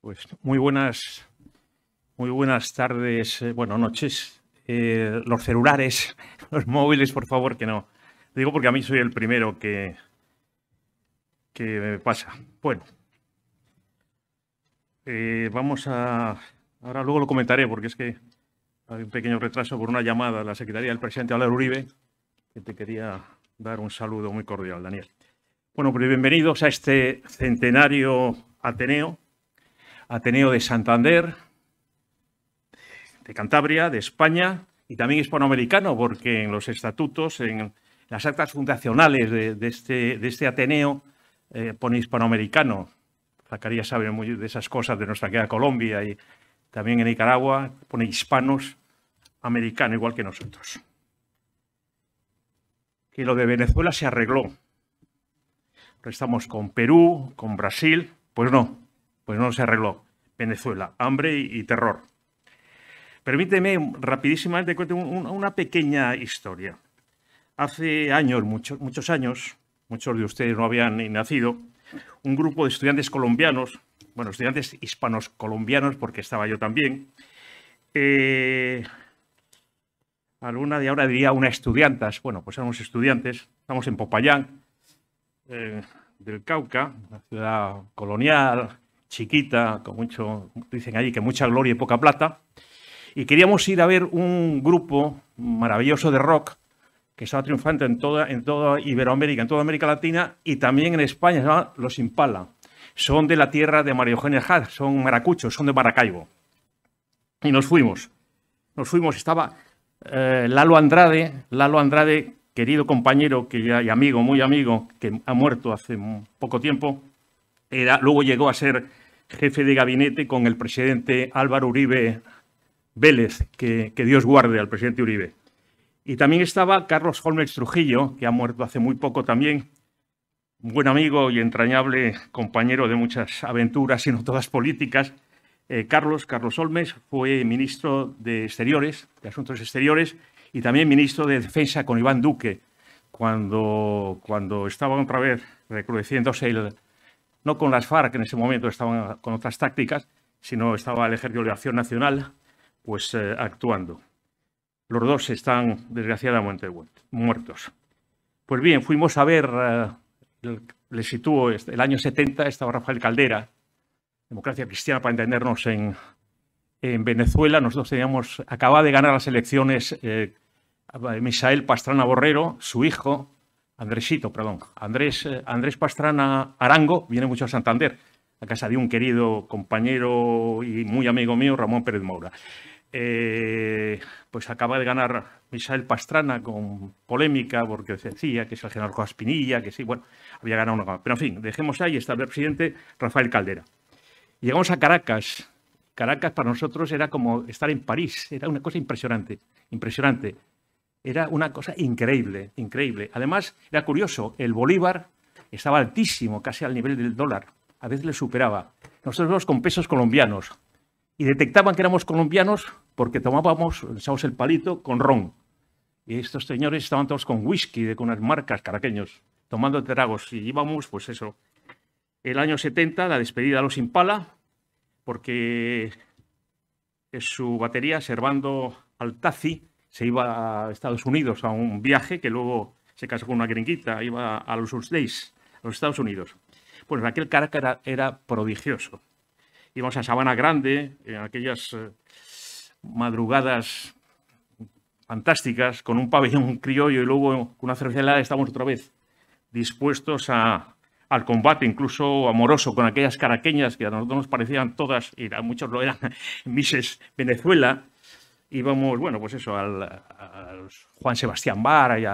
Pues muy buenas, muy buenas tardes, eh, bueno, noches. Eh, los celulares, los móviles, por favor, que no. Digo porque a mí soy el primero que, que me pasa. Bueno, eh, vamos a... Ahora luego lo comentaré porque es que hay un pequeño retraso por una llamada a la Secretaría del presidente Álvaro Uribe, que te quería dar un saludo muy cordial, Daniel. Bueno, pues bienvenidos a este centenario Ateneo Ateneo de Santander, de Cantabria, de España y también hispanoamericano, porque en los estatutos, en las actas fundacionales de, este, este, Ateneo, eh, pone hispanoamericano. Zacarías sabe muy de esas cosas de nuestra querida Colombia y también en Nicaragua, pone hispanos, americanos igual que nosotros. Que lo de Venezuela se arregló. Pero estamos con Perú, con Brasil, pues no, pues no se arregló. Venezuela, hambre y, terror. Permíteme rapidísimamente contar una pequeña historia. Hace años, muchos, muchos años, muchos de ustedes no habían nacido, un grupo de estudiantes colombianos, bueno, estudiantes hispanos colombianos, porque estaba yo también, eh, alguna de ahora diría una estudiantas, bueno, pues somos estudiantes, estamos en Popayán, eh, del Cauca, una ciudad colonial, chiquita, con mucho, dicen allí que mucha gloria y poca plata. Y queríamos ir a ver un grupo maravilloso de rock que estaba triunfante en toda, en toda Iberoamérica, en toda América Latina y también en España, se llama Los Impala. Son de la tierra de María Eugenia Had, son maracuchos, son de Maracaibo. Y nos fuimos. Nos fuimos, estaba eh, Lalo Andrade, Lalo Andrade, querido compañero que y amigo, muy amigo, que ha muerto hace poco tiempo, era, luego llegó a ser jefe de gabinete con el presidente Álvaro Uribe Vélez, que, Dios guarde al presidente Uribe. Y también estaba Carlos Holmes Trujillo, que ha muerto hace muy poco también, un buen amigo y entrañable compañero de muchas aventuras, y no todas políticas. Eh, Carlos, Carlos Olmes fue ministro de Exteriores, de Asuntos Exteriores, y también ministro de Defensa con Iván Duque, cuando, cuando estaba otra vez recrudeciendo el, no con las FARC, que en ese momento estaban con otras tácticas, sino estaba el Ejército de Liberación Nacional pues, eh, actuando. Los dos están desgraciadamente muertos. Pues bien, fuimos a ver, eh, le les sitúo, este, el año 70 estaba Rafael Caldera, Democracia Cristiana para entendernos en, Venezuela. Nosotros teníamos, acaba de ganar las elecciones eh, Misael Pastrana Borrero, su hijo, Andresito, perdón, Andrés, eh, Andrés Pastrana Arango, viene mucho a Santander, a casa de un querido compañero y muy amigo mío, Ramón Pérez Moura. Eh, pues acaba de ganar Misael Pastrana con polémica porque decía que es el general Coaspinilla, que sí, bueno, había ganado una Pero en fin, dejemos ahí, está el presidente Rafael Caldera. Llegamos a Caracas. Caracas para nosotros era como estar en París, era una cosa impresionante, impresionante. Era una cosa increíble, increíble. Además, era curioso, el bolívar estaba altísimo, casi al nivel del dólar. A veces le superaba. Nosotros con pesos colombianos. Y detectaban que éramos colombianos porque tomábamos, echábamos el palito con ron. Y estos señores estaban todos con whisky, de, con unas marcas caraqueños, tomando tragos. Y íbamos, pues eso, el año 70, la despedida a los Impala, porque su batería, Servando Altazzi, se iba a Estados Unidos a un viaje que luego se casó con una gringuita, iba a los States, a los Estados Unidos. Pues aquel carácter era, era prodigioso. Íbamos a Sabana Grande, en aquellas eh, madrugadas fantásticas, con un pabellón criollo y luego con una cerveza helada, estábamos otra vez dispuestos al combate, incluso amoroso, con aquellas caraqueñas que a nosotros nos parecían todas, y a muchos lo eran, Mises Venezuela, íbamos, bueno, pues eso, al, Juan Sebastián Vara y,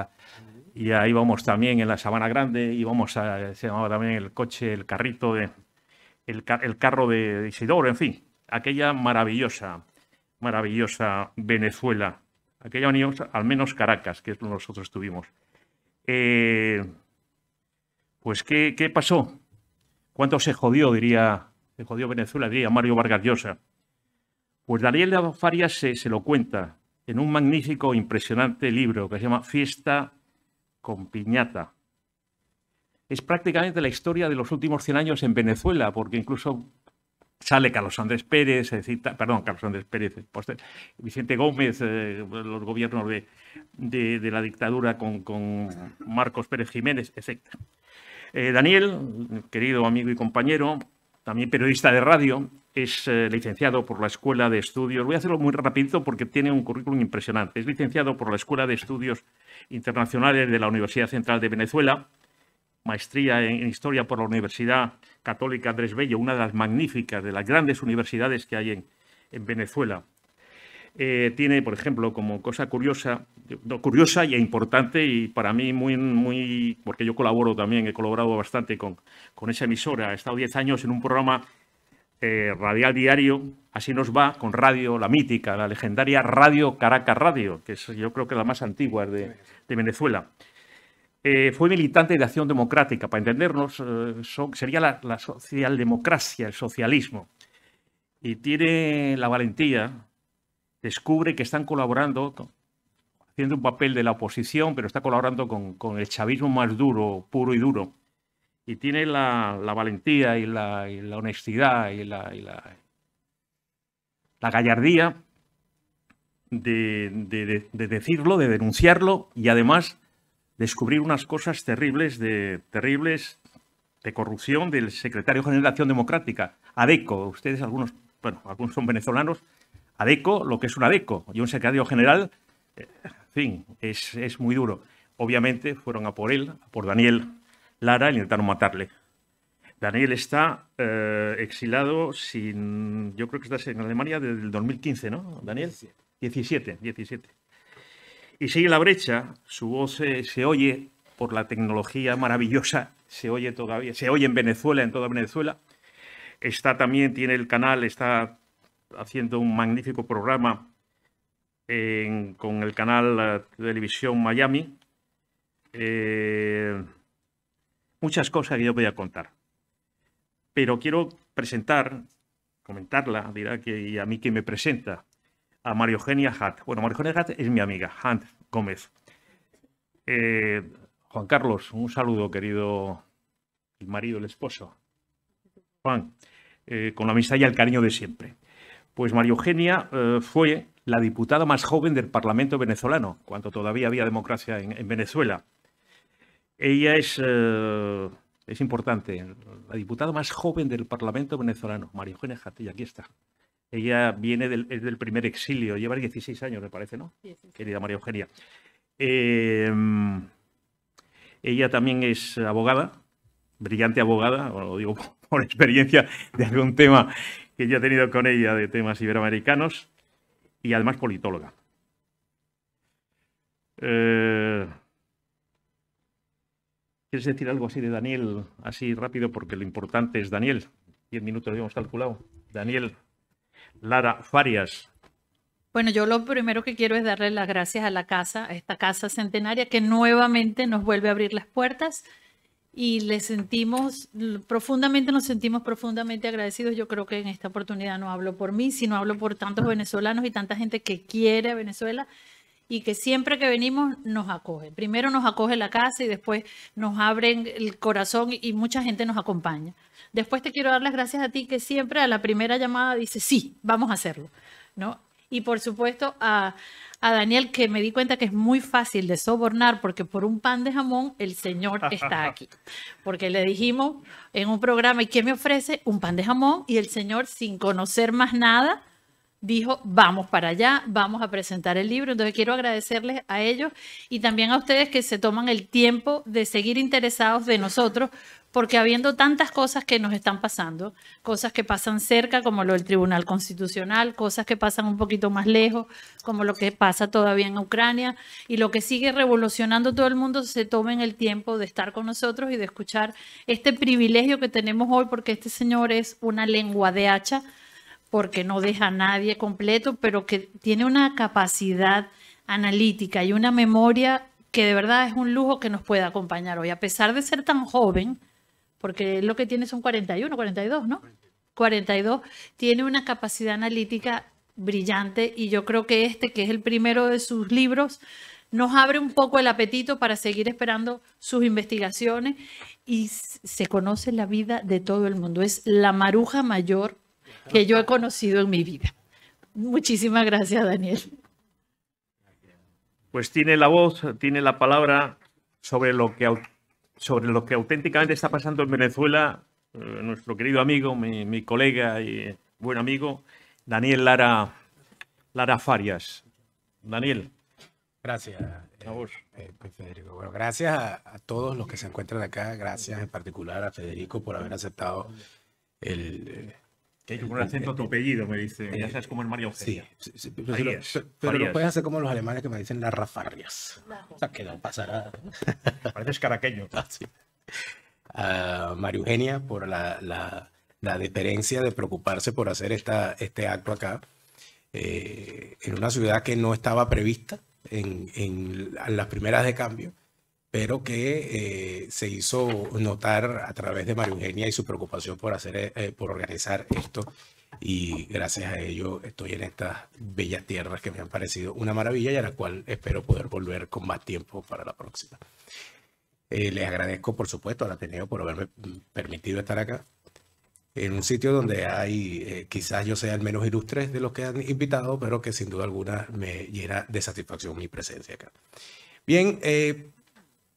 ahí y íbamos también en la Sabana Grande, íbamos a, se llamaba también el coche, el carrito, de, el, carro de, Isidoro, en fin, aquella maravillosa, maravillosa Venezuela, aquella unión, al menos Caracas, que es donde nosotros estuvimos. Eh, pues, ¿qué, ¿qué pasó? ¿Cuánto se jodió, diría, se jodió Venezuela, diría Mario Vargas Llosa? Pues Daniel Farías se, se lo cuenta en un magnífico, impresionante libro que se llama Fiesta con Piñata. Es prácticamente la historia de los últimos 100 años en Venezuela, porque incluso sale Carlos Andrés Pérez, perdón, Carlos Andrés Pérez, Vicente Gómez, eh, los gobiernos de, la dictadura con, Marcos Pérez Jiménez, etc. Eh, Daniel, querido amigo y compañero, también periodista de radio, es eh, licenciado por la Escuela de Estudios, voy a hacerlo muy rapidito porque tiene un currículum impresionante, es licenciado por la Escuela de Estudios Internacionales de la Universidad Central de Venezuela, maestría en Historia por la Universidad Católica Andrés Bello, una de las magníficas, de las grandes universidades que hay en Venezuela. Eh, tiene, por ejemplo, como cosa curiosa, curiosa y importante, y para mí muy, muy, porque yo colaboro también, he colaborado bastante con, esa emisora, he estado 10 años en un programa eh, radial diario, así nos va, con radio, la mítica, la legendaria Radio Caracas Radio, que es yo creo que la más antigua de, Venezuela. Eh, fue militante de Acción Democrática, para entendernos, sería la, la socialdemocracia, el socialismo. Y tiene la valentía, descubre que están colaborando, haciendo un papel de la oposición, pero está colaborando con, el chavismo más duro, puro y duro. Y tiene la, valentía y la, honestidad y la, gallardía de, decirlo, de denunciarlo y además descubrir unas cosas terribles de, terribles de corrupción del secretario de Acción Democrática, ADECO. Ustedes, algunos, bueno, algunos son venezolanos, ADECO lo que es un ADECO y un secretario general, en fin, es, muy duro. Obviamente fueron a por él, a por Daniel Lara, y intentaron matarle. Daniel está eh, exilado sin. Yo creo que está en Alemania desde el 2015, ¿no? Daniel. 17, 17. Y sigue la brecha, su voz se, oye por la tecnología maravillosa, se oye todavía, se oye en Venezuela, en toda Venezuela. Está también, tiene el canal, está haciendo un magnífico programa con el canal Televisión Miami. Eh, muchas cosas que yo voy a contar. Pero quiero presentar, comentarla, dirá que a mí que me presenta, a Mario Eugenia Hat. Bueno, Mario Eugenia hart es mi amiga, Hunt Gómez. Eh, Juan Carlos, un saludo, querido el marido, el esposo. Juan, eh, con la amistad y el cariño de siempre. Pues María Eugenia eh, fue la diputada más joven del Parlamento venezolano, cuando todavía había democracia en, Venezuela. Ella es, eh, es importante, la diputada más joven del Parlamento venezolano, María Eugenia Jatilla, aquí está. Ella viene del, primer exilio, lleva 16 años, me parece, ¿no? Querida María Eugenia. Em, ella también es abogada, brillante abogada, lo digo por experiencia de algún tema que yo he tenido con ella de temas iberoamericanos y además politóloga. Eh, ¿Quieres decir algo así de Daniel, así rápido, porque lo importante es Daniel? Diez minutos habíamos calculado. Daniel, Lara Farias, bueno, yo lo primero que quiero es darle las gracias a la casa, a esta casa centenaria que nuevamente nos vuelve a abrir las puertas y le sentimos profundamente, nos sentimos profundamente agradecidos. Yo creo que en esta oportunidad no hablo por mí, sino hablo por tantos venezolanos y tanta gente que quiere a Venezuela y que siempre que venimos nos acoge. Primero nos acoge la casa y después nos abren el corazón y mucha gente nos acompaña. Después te quiero dar las gracias a ti que siempre a la primera llamada dice sí, vamos a hacerlo. ¿no? y por supuesto a, Daniel, que me di cuenta que es muy fácil de sobornar porque por un pan de jamón el señor está aquí. Porque le dijimos en un programa, ¿y qué me ofrece? Un pan de jamón y el señor sin conocer más nada dijo, vamos para allá, vamos a presentar el libro. Entonces quiero agradecerles a ellos y también a ustedes que se toman el tiempo de seguir interesados de nosotros, porque habiendo tantas cosas que nos están pasando, cosas que pasan cerca, como lo del Tribunal Constitucional, cosas que pasan un poquito más lejos, como lo que pasa todavía en Ucrania, y lo que sigue revolucionando todo el mundo, se tomen el tiempo de estar con nosotros y de escuchar este privilegio que tenemos hoy, porque este señor es una lengua de hacha porque no deja a nadie completo, pero que tiene una capacidad analítica y una memoria que de verdad es un lujo que nos puede acompañar hoy, a pesar de ser tan joven, porque lo que tiene son 41, 42, ¿no? 42, tiene una capacidad analítica brillante y yo creo que este, que es el primero de sus libros, nos abre un poco el apetito para seguir esperando sus investigaciones y se conoce la vida de todo el mundo. Es la maruja mayor que yo he conocido en mi vida. Muchísimas gracias, Daniel. Pues tiene la voz, tiene la palabra sobre lo que, sobre lo que auténticamente está pasando en Venezuela eh, nuestro querido amigo, mi, colega y buen amigo, Daniel Lara, Farias. Daniel. Gracias. Eh, eh, pues, Federico. gracias a, todos los que se encuentran acá. Gracias en particular a Federico por haber aceptado el, que con un acento este, apellido, este, me dice. ya sabes cómo es María Eugenia. Sí, pero, lo pueden hacer como los alemanes que me dicen las rafarrias. O sea, que no pasará. Pareces caraqueño. Ah, ah Eugenia por la, la, de preocuparse por hacer esta, este acto acá. Eh, en una ciudad que no estaba prevista en, en las primeras de cambio pero que eh, se hizo notar a través de María Eugenia y su preocupación por, hacer, eh, eh, por organizar esto. Y gracias a ello estoy en estas bellas tierras que me han parecido una maravilla y a la cual espero poder volver con más tiempo para la próxima. les agradezco, por supuesto, la Ateneo por haberme mm, permitido estar acá, en un sitio donde hay, quizás yo sea el menos ilustre de los que han invitado, pero que sin duda alguna me llena de satisfacción mi presencia acá. Bien, eh,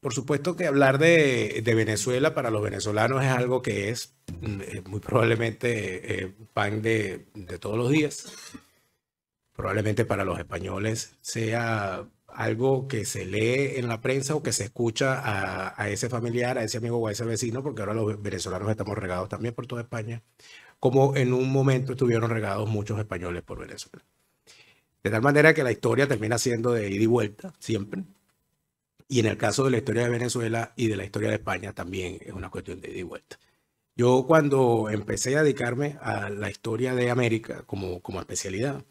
por supuesto que hablar de, Venezuela para los venezolanos es algo que es mm, eh, muy probablemente eh, pan de, todos los días. Probablemente para los españoles sea algo que se lee en la prensa o que se escucha a, a ese familiar, a ese amigo o a ese vecino, porque ahora los venezolanos estamos regados también por toda España, como en un momento estuvieron regados muchos españoles por Venezuela. De tal manera que la historia termina siendo de ida y vuelta siempre y en el caso de la historia de Venezuela y de la historia de España también es una cuestión de ida y vuelta. Yo cuando empecé a dedicarme a la historia de América como, como especialidad,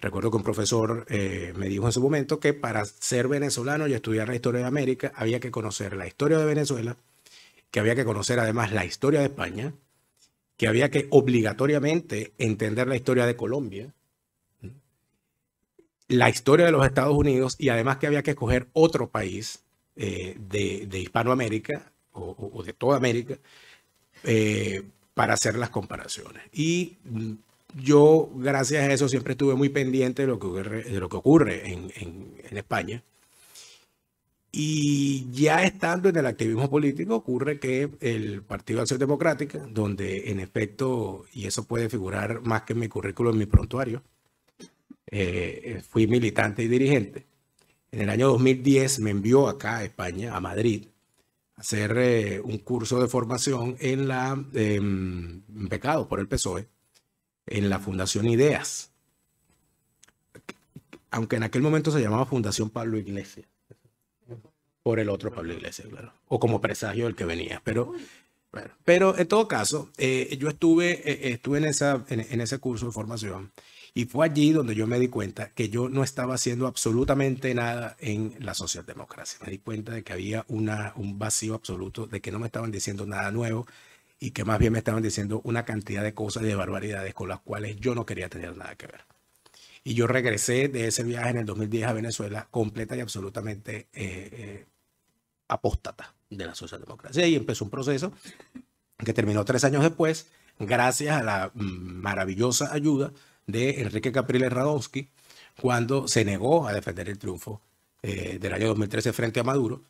recuerdo que un profesor eh, me dijo en su momento que para ser venezolano y estudiar la historia de América había que conocer la historia de Venezuela, que había que conocer además la historia de España, que había que obligatoriamente entender la historia de Colombia, la historia de los Estados Unidos y además que había que escoger otro país eh, de, Hispanoamérica o, de toda América eh, para hacer las comparaciones. Y yo, gracias a eso, siempre estuve muy pendiente de lo que ocurre, de lo que ocurre en, España. Y ya estando en el activismo político, ocurre que el Partido de Acción Democrática, donde en efecto, y eso puede figurar más que en mi currículum, en mi prontuario, eh, eh, fui militante y dirigente. En el año 2010 me envió acá a España, a Madrid, a hacer eh, un curso de formación en la eh, pecado por el PSOE, en la Fundación Ideas, aunque en aquel momento se llamaba Fundación Pablo Iglesias, por el otro Pablo Iglesias, claro, o como presagio del que venía, pero pero en todo caso, yo estuve, estuve en, esa, en, ese curso de formación y fue allí donde yo me di cuenta que yo no estaba haciendo absolutamente nada en la socialdemocracia. Me di cuenta de que había una, un vacío absoluto, de que no me estaban diciendo nada nuevo y que más bien me estaban diciendo una cantidad de cosas y de barbaridades con las cuales yo no quería tener nada que ver. Y yo regresé de ese viaje en el 2010 a Venezuela completa y absolutamente eh, eh, apóstata de la socialdemocracia. Y empezó un proceso que terminó tres años después, gracias a la mm, maravillosa ayuda de Enrique Capriles Radowski cuando se negó a defender el triunfo eh, del año 2013 frente a Maduro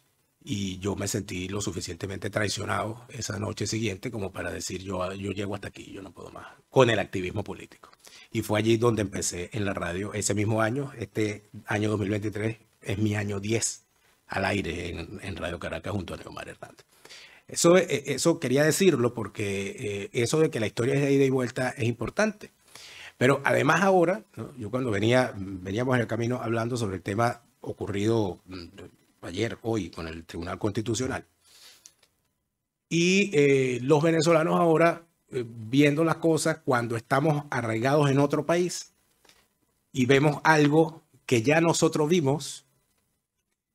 y yo me sentí lo suficientemente traicionado esa noche siguiente como para decir yo, yo llego hasta aquí, yo no puedo más, con el activismo político. Y fue allí donde empecé en la radio ese mismo año, este año 2023 es mi año 10 al aire en, Radio Caracas junto a Neomar Hernández. Eso, eh, eso quería decirlo porque eh, eso de que la historia es de ida y vuelta es importante. Pero además ahora, yo cuando venía, veníamos en el camino hablando sobre el tema ocurrido mm, ayer, hoy, con el Tribunal Constitucional. Y eh, los venezolanos ahora, eh, viendo las cosas, cuando estamos arraigados en otro país y vemos algo que ya nosotros vimos,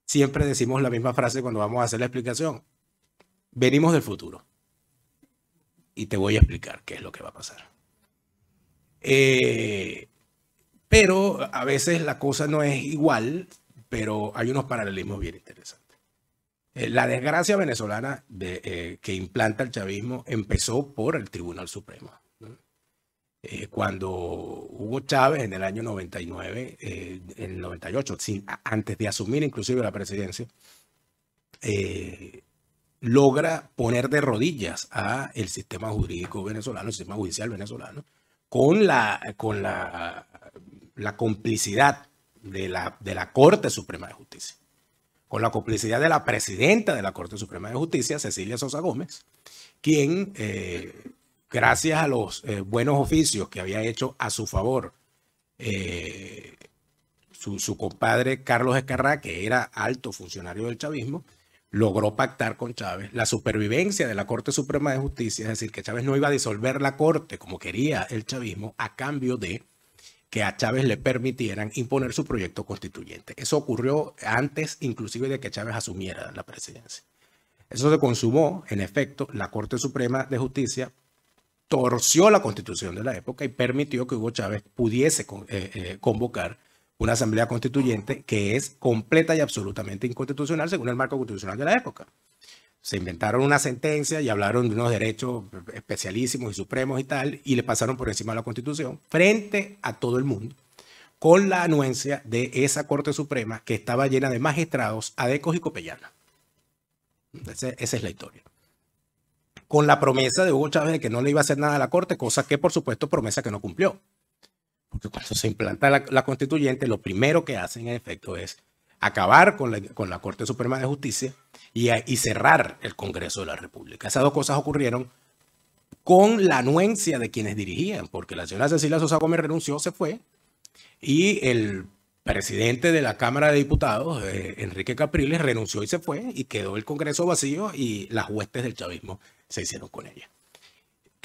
siempre decimos la misma frase cuando vamos a hacer la explicación. Venimos del futuro. Y te voy a explicar qué es lo que va a pasar. Eh, pero a veces la cosa no es igual, pero hay unos paralelismos bien interesantes. Eh, la desgracia venezolana de, eh, que implanta el chavismo empezó por el Tribunal Supremo. cuando Hugo Chávez en el año 99, en el 98, antes de asumir inclusive la presidencia, logra poner de rodillas a el sistema jurídico venezolano, el sistema judicial venezolano, con la, con la, complicidad de la, Corte Suprema de Justicia, con la complicidad de la presidenta de la Corte Suprema de Justicia, Cecilia Sosa Gómez, quien, eh, gracias a los eh, buenos oficios que había hecho a su favor eh, su, su, compadre Carlos Escarra, que era alto funcionario del chavismo, logró pactar con Chávez la supervivencia de la Corte Suprema de Justicia, es decir, que Chávez no iba a disolver la Corte como quería el chavismo a cambio de que a Chávez le permitieran imponer su proyecto constituyente. Eso ocurrió antes inclusive de que Chávez asumiera la presidencia. Eso se consumó, en efecto, la Corte Suprema de Justicia torció la constitución de la época y permitió que Hugo Chávez pudiese eh, eh, convocar una asamblea constituyente que es completa y absolutamente inconstitucional según el marco constitucional de la época. Se inventaron una sentencia y hablaron de unos derechos especialísimos y supremos y tal, y le pasaron por encima a la constitución frente a todo el mundo, con la anuencia de esa Corte Suprema que estaba llena de magistrados adecos y copellanas. esa es la historia con la promesa de Hugo Chávez de que no le iba a hacer nada a la Corte, cosa que por supuesto promesa que no cumplió. Porque cuando se implanta la, constituyente, lo primero que hacen en efecto es acabar con la, Corte Suprema de Justicia y, cerrar el Congreso de la República. Esas dos cosas ocurrieron con la anuencia de quienes dirigían, porque la señora Cecilia Sosa Gómez renunció, se fue, y el presidente de la Cámara de Diputados, eh, Enrique Capriles, renunció y se fue, y quedó el Congreso vacío y las huestes del chavismo se hicieron con ella.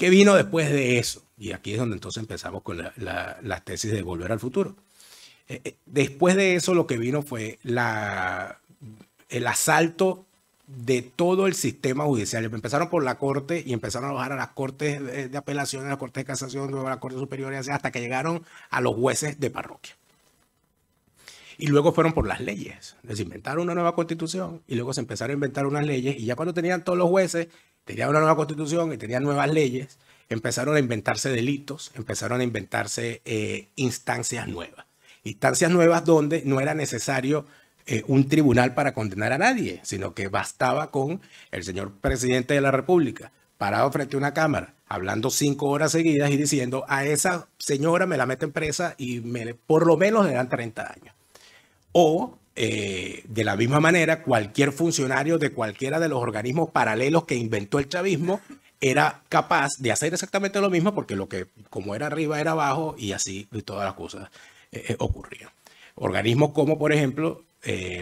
¿Qué vino después de eso? Y aquí es donde entonces empezamos con las tesis de Volver al Futuro. Eh, eh, después de eso lo que vino fue el asalto de todo el sistema judicial. Empezaron por la corte y empezaron a bajar a las cortes de, apelación, a las cortes de casación, luego a las cortes superiores, hasta que llegaron a los jueces de parroquia. Y luego fueron por las leyes. Les inventaron una nueva constitución y luego se empezaron a inventar unas leyes. Y ya cuando tenían todos los jueces, tenía una nueva constitución y tenía nuevas leyes, empezaron a inventarse delitos, empezaron a inventarse eh, instancias nuevas. Instancias nuevas donde no era necesario eh, un tribunal para condenar a nadie, sino que bastaba con el señor presidente de la República parado frente a una cámara, hablando cinco horas seguidas y diciendo, a esa señora me la meten presa y me, por lo menos le dan 30 años. O eh, de la misma manera, cualquier funcionario de cualquiera de los organismos paralelos que inventó el chavismo era capaz de hacer exactamente lo mismo porque lo que como era arriba era abajo y así todas las cosas eh, eh, ocurrían. Organismos como, por ejemplo,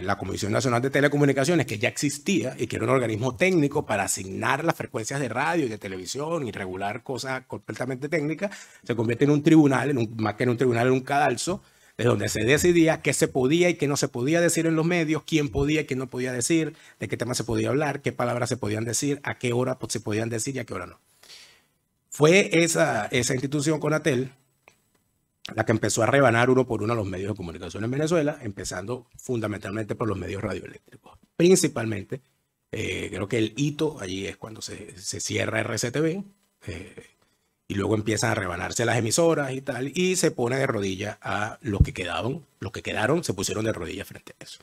la Comisión Nacional de Telecomunicaciones, que ya existía y que era un organismo técnico para asignar las frecuencias de radio y de televisión y regular cosas completamente técnicas, se convierte en un tribunal, en un, más que en un tribunal, en un cadalso, de donde se decidía qué se podía y qué no se podía decir en los medios, quién podía y quién no podía decir, de qué tema se podía hablar, qué palabras se podían decir, a qué hora se podían decir y a qué hora no. Fue esa, esa institución Conatel la que empezó a rebanar uno por uno los medios de comunicación en Venezuela, empezando fundamentalmente por los medios radioeléctricos. Principalmente, eh, creo que el hito allí es cuando se, se cierra RCTV, eh, y luego empiezan a rebanarse las emisoras y tal, y se pone de rodillas a los que quedaron, los que quedaron se pusieron de rodillas frente a eso.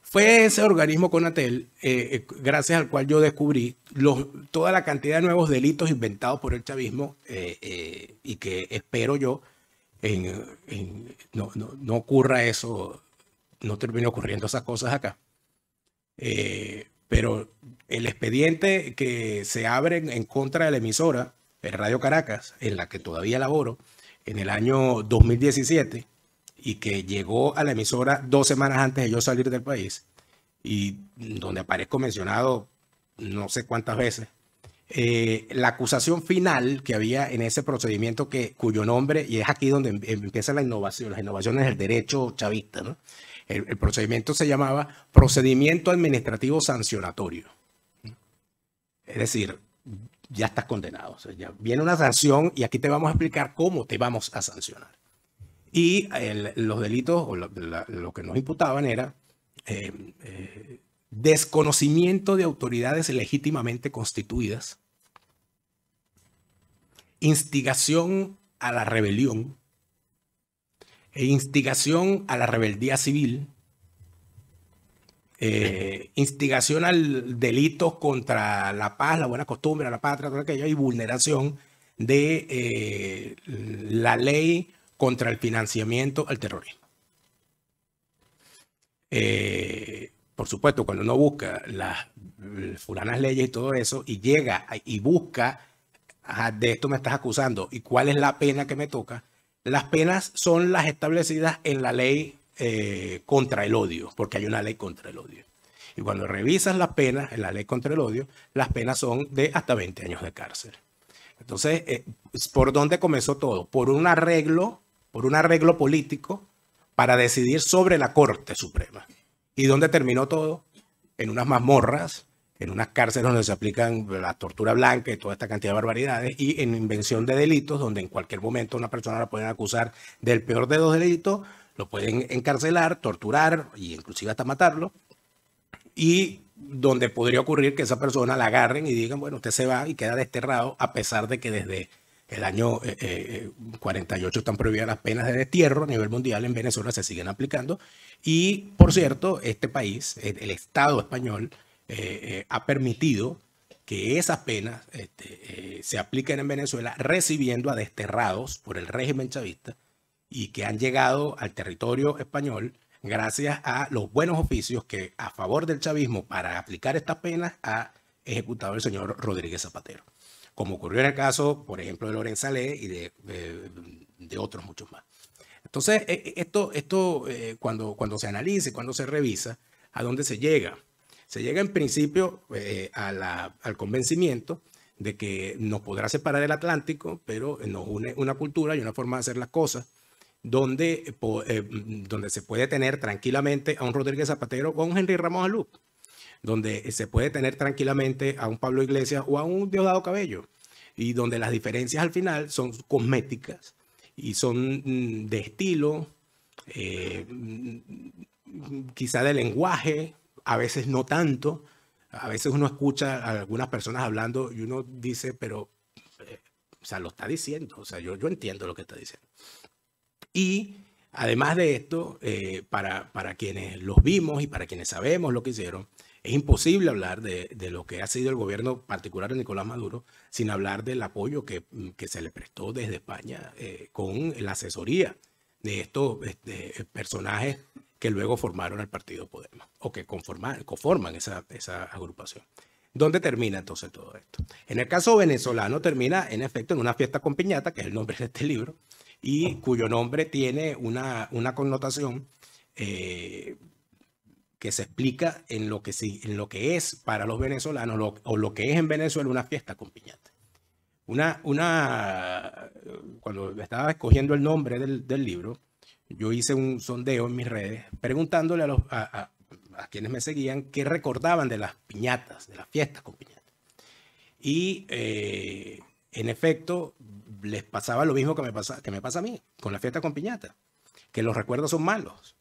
Fue ese organismo Conatel, eh, eh gracias al cual yo descubrí toda la cantidad de nuevos delitos inventados por el chavismo eh, eh, y que espero yo no, no, no, ocurra eso, no termine ocurriendo esas cosas acá. pero el expediente que se abre en contra de la emisora en Radio Caracas, en la que todavía laboro, en el año 2017 y que llegó a la emisora dos semanas antes de yo salir del país y donde aparezco mencionado no sé cuántas veces. Eh, la acusación final que había en ese procedimiento que, cuyo nombre, y es aquí donde em, empieza la innovación, las innovaciones del derecho chavista, el procedimiento se llamaba procedimiento administrativo sancionatorio. Es decir, ya estás condenado. ya viene una sanción y aquí te vamos a explicar cómo te vamos a sancionar. Y los delitos, o lo que nos imputaban era eh, eh, desconocimiento de autoridades legítimamente constituidas, instigación a la rebelión, e instigación a la rebeldía civil, eh, instigación al delito contra la paz, la buena costumbre, la patria, todo aquello, y vulneración de eh, la ley contra el financiamiento al terrorismo. Eh, por supuesto, cuando uno busca las fulanas leyes y todo eso, y llega y busca, ah, de esto me estás acusando, y cuál es la pena que me toca, las penas son las establecidas en la ley eh, contra el odio, porque hay una ley contra el odio. Y cuando revisas las penas, en la ley contra el odio, las penas son de hasta 20 años de cárcel. Entonces, eh, ¿por dónde comenzó todo? Por un arreglo, por un arreglo político para decidir sobre la Corte Suprema. ¿Y dónde terminó todo? En unas mazmorras, en unas cárceles donde se aplican la tortura blanca y toda esta cantidad de barbaridades, y en invención de delitos, donde en cualquier momento una persona la pueden acusar del peor de dos delitos lo pueden encarcelar, torturar e inclusive hasta matarlo. Y donde podría ocurrir que esa persona la agarren y digan, bueno, usted se va y queda desterrado, a pesar de que desde el año 48 eh, eh, están prohibidas las penas de destierro a nivel mundial, en Venezuela se siguen aplicando. Y, por cierto, este país, el, Estado español, eh, ha permitido que esas penas este, se apliquen en Venezuela recibiendo a desterrados por el régimen chavista y que han llegado al territorio español gracias a los buenos oficios que a favor del chavismo para aplicar estas penas ha ejecutado el señor Rodríguez Zapatero, como ocurrió en el caso, por ejemplo, de Salé y de, otros muchos más. Entonces, eh, esto, esto eh, cuando, cuando se analiza cuando se revisa, ¿a dónde se llega? Se llega en principio eh, al convencimiento de que nos podrá separar el Atlántico, pero nos une una cultura y una forma de hacer las cosas donde, eh, mm, donde se puede tener tranquilamente a un Rodríguez Zapatero o a un Henry Ramos Alú, donde se puede tener tranquilamente a un Pablo Iglesias o a un Diosdado Cabello, y donde las diferencias al final son cosméticas y son mm, de estilo, eh, mm, quizá de lenguaje, a veces no tanto. A veces uno escucha a algunas personas hablando y uno dice, pero, eh, o sea, lo está diciendo, o sea, yo, yo entiendo lo que está diciendo. Y además de esto, eh, para, para quienes los vimos y para quienes sabemos lo que hicieron, es imposible hablar de, de, lo que ha sido el gobierno particular de Nicolás Maduro sin hablar del apoyo que, mm, que se le prestó desde España eh, con la asesoría de estos este, personajes que luego formaron el partido Podemos o que conforman, conforman esa, esa, agrupación. ¿Dónde termina entonces todo esto? En el caso venezolano termina en efecto en una fiesta con piñata, que es el nombre de este libro, y cuyo nombre tiene una, una connotación eh, que se explica en lo que, en lo que es para los venezolanos o lo que es en Venezuela una fiesta con piñata. Una, una, cuando estaba escogiendo el nombre del, del libro, yo hice un sondeo en mis redes preguntándole a, los, a, quienes me seguían qué recordaban de las piñatas, de las fiestas con piñatas. Y eh, en efecto, les pasaba lo mismo que me pasa, que me pasa a mí con la fiesta con piñata, que los recuerdos son malos.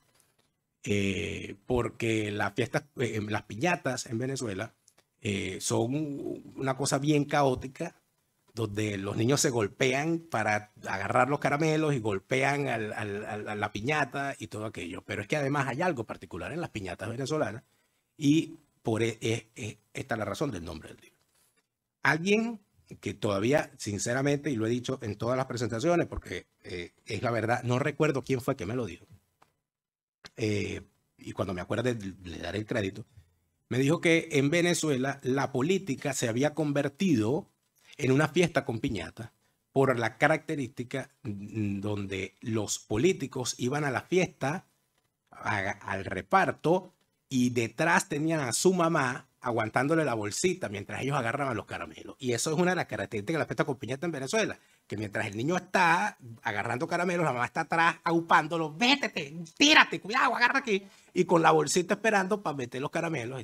Eh, porque las fiestas, eh, em, las piñatas en Venezuela eh, son una cosa bien caótica, donde los niños se golpean para agarrar los caramelos y golpean a la piñata y todo aquello. Pero es que además hay algo particular en las piñatas venezolanas y por e, e, e, esta es la razón del nombre del libro. Alguien que todavía, sinceramente, y lo he dicho en todas las presentaciones, porque eh, es la verdad, no recuerdo quién fue que me lo dijo. Eh, y cuando me acuerde, le daré el crédito. Me dijo que en Venezuela la política se había convertido en una fiesta con piñata por la característica mm, donde los políticos iban a la fiesta, al reparto, y detrás tenían a su mamá aguantándole la bolsita mientras ellos agarran a los caramelos. Y eso es una de las características de la fiesta piñata en Venezuela, que mientras el niño está agarrando caramelos, la mamá está atrás agupándolo, vétete, tírate, cuidado, agarra aquí, y con la bolsita esperando para meter los caramelos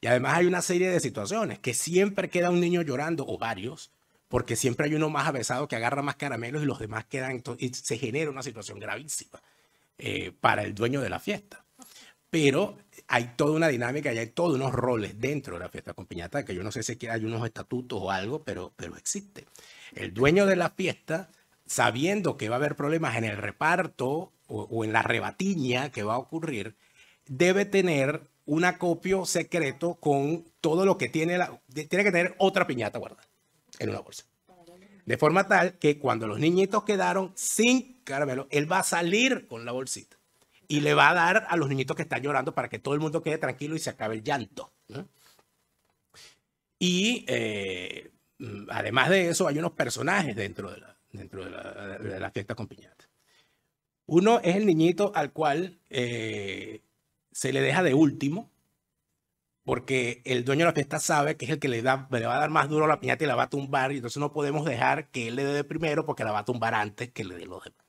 y además hay una serie de situaciones que siempre queda un niño llorando, o varios, porque siempre hay uno más avesado que agarra más caramelos y los demás quedan, y se genera una situación gravísima eh, para el dueño de la fiesta pero hay toda una dinámica y hay todos unos roles dentro de la fiesta con piñata, que yo no sé si hay unos estatutos o algo, pero, pero existe. El dueño de la fiesta, sabiendo que va a haber problemas en el reparto o, en la rebatiña que va a ocurrir, debe tener un acopio secreto con todo lo que tiene la... Tiene que tener otra piñata guardada en una bolsa. De forma tal que cuando los niñitos quedaron sin caramelo, él va a salir con la bolsita y le va a dar a los niñitos que están llorando para que todo el mundo quede tranquilo y se acabe el llanto. Y eh, además de eso, hay unos personajes dentro de la, dentro de la, fiesta con piñata. Uno es el niñito al cual eh, se le deja de último, porque el dueño de la fiesta sabe que es el que le, da, le va a dar más duro a la piñata y la va a tumbar, y entonces no podemos dejar que él le dé de primero porque la va a tumbar antes que le dé los demás.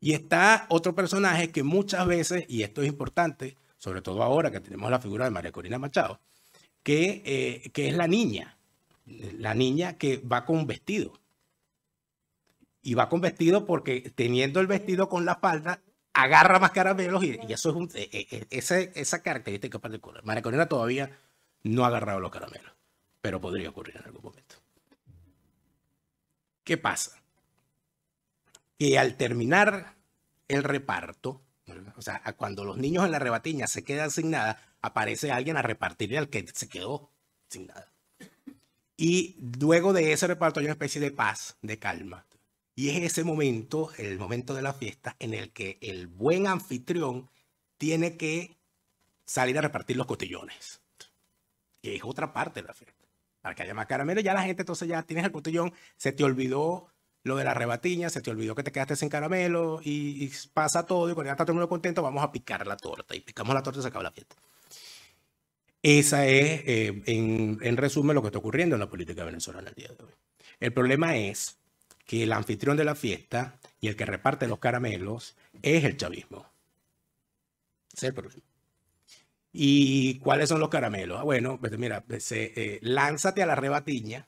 Y está otro personaje que muchas veces, y esto es importante, sobre todo ahora que tenemos la figura de María Corina Machado, que, eh, que es la niña, la niña que va con vestido. Y va con vestido porque teniendo el vestido con la falda, agarra más caramelos y, eso es e, e, esa, esa característica particular. María Corina todavía no ha agarrado los caramelos, pero podría ocurrir en algún momento. ¿Qué pasa? Y al terminar el reparto, o sea, cuando los niños en la rebatiña se quedan sin nada, aparece alguien a repartirle al que se quedó sin nada. Y luego de ese reparto hay una especie de paz, de calma. Y es ese momento, el momento de la fiesta, en el que el buen anfitrión tiene que salir a repartir los cotillones. Que es otra parte de la fiesta. Para que haya más caramelo, ya la gente entonces ya tienes el cotillón, se te olvidó lo de la rebatiña, se te olvidó que te quedaste sin caramelo y, pasa todo y cuando ya está todo el contento vamos a picar la torta y picamos la torta y se acaba la fiesta. Esa es, eh, en, resumen, lo que está ocurriendo en la política venezolana el día de hoy. El problema es que el anfitrión de la fiesta y el que reparte los caramelos es el chavismo. Ese es el problema. ¿Y cuáles son los caramelos? Ah, bueno, pues mira, pues, eh, eh, lánzate a la rebatiña,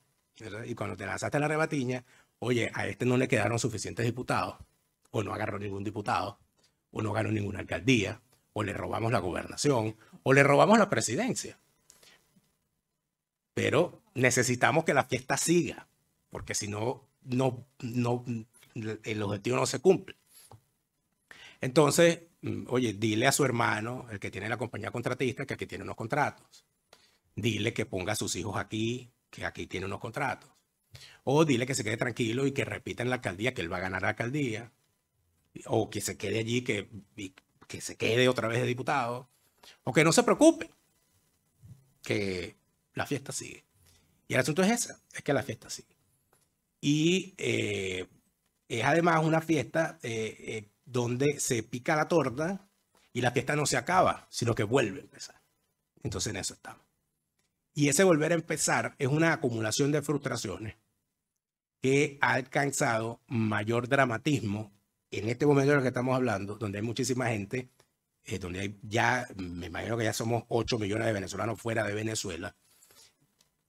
y cuando te lanzaste a la rebatiña, oye, a este no le quedaron suficientes diputados, o no agarró ningún diputado, o no ganó ninguna alcaldía, o le robamos la gobernación, o le robamos la presidencia. Pero necesitamos que la fiesta siga, porque si no, no, no, el objetivo no se cumple. Entonces, mm, oye, dile a su hermano, el que tiene la compañía contratista, que aquí tiene unos contratos. Dile que ponga a sus hijos aquí, que aquí tiene unos contratos. O dile que se quede tranquilo y que repita en la alcaldía que él va a ganar la alcaldía. O que se quede allí, que, que se quede otra vez de diputado. O que no se preocupe, que la fiesta sigue. Y el asunto es ese, es que la fiesta sigue. Y eh, es además una fiesta eh, eh, donde se pica la torta y la fiesta no se acaba, sino que vuelve a empezar. Entonces en eso estamos. Y ese volver a empezar es una acumulación de frustraciones que ha alcanzado mayor dramatismo en este momento en el que estamos hablando, donde hay muchísima gente, eh, donde ya, me imagino que ya somos 8 millones de venezolanos fuera de Venezuela,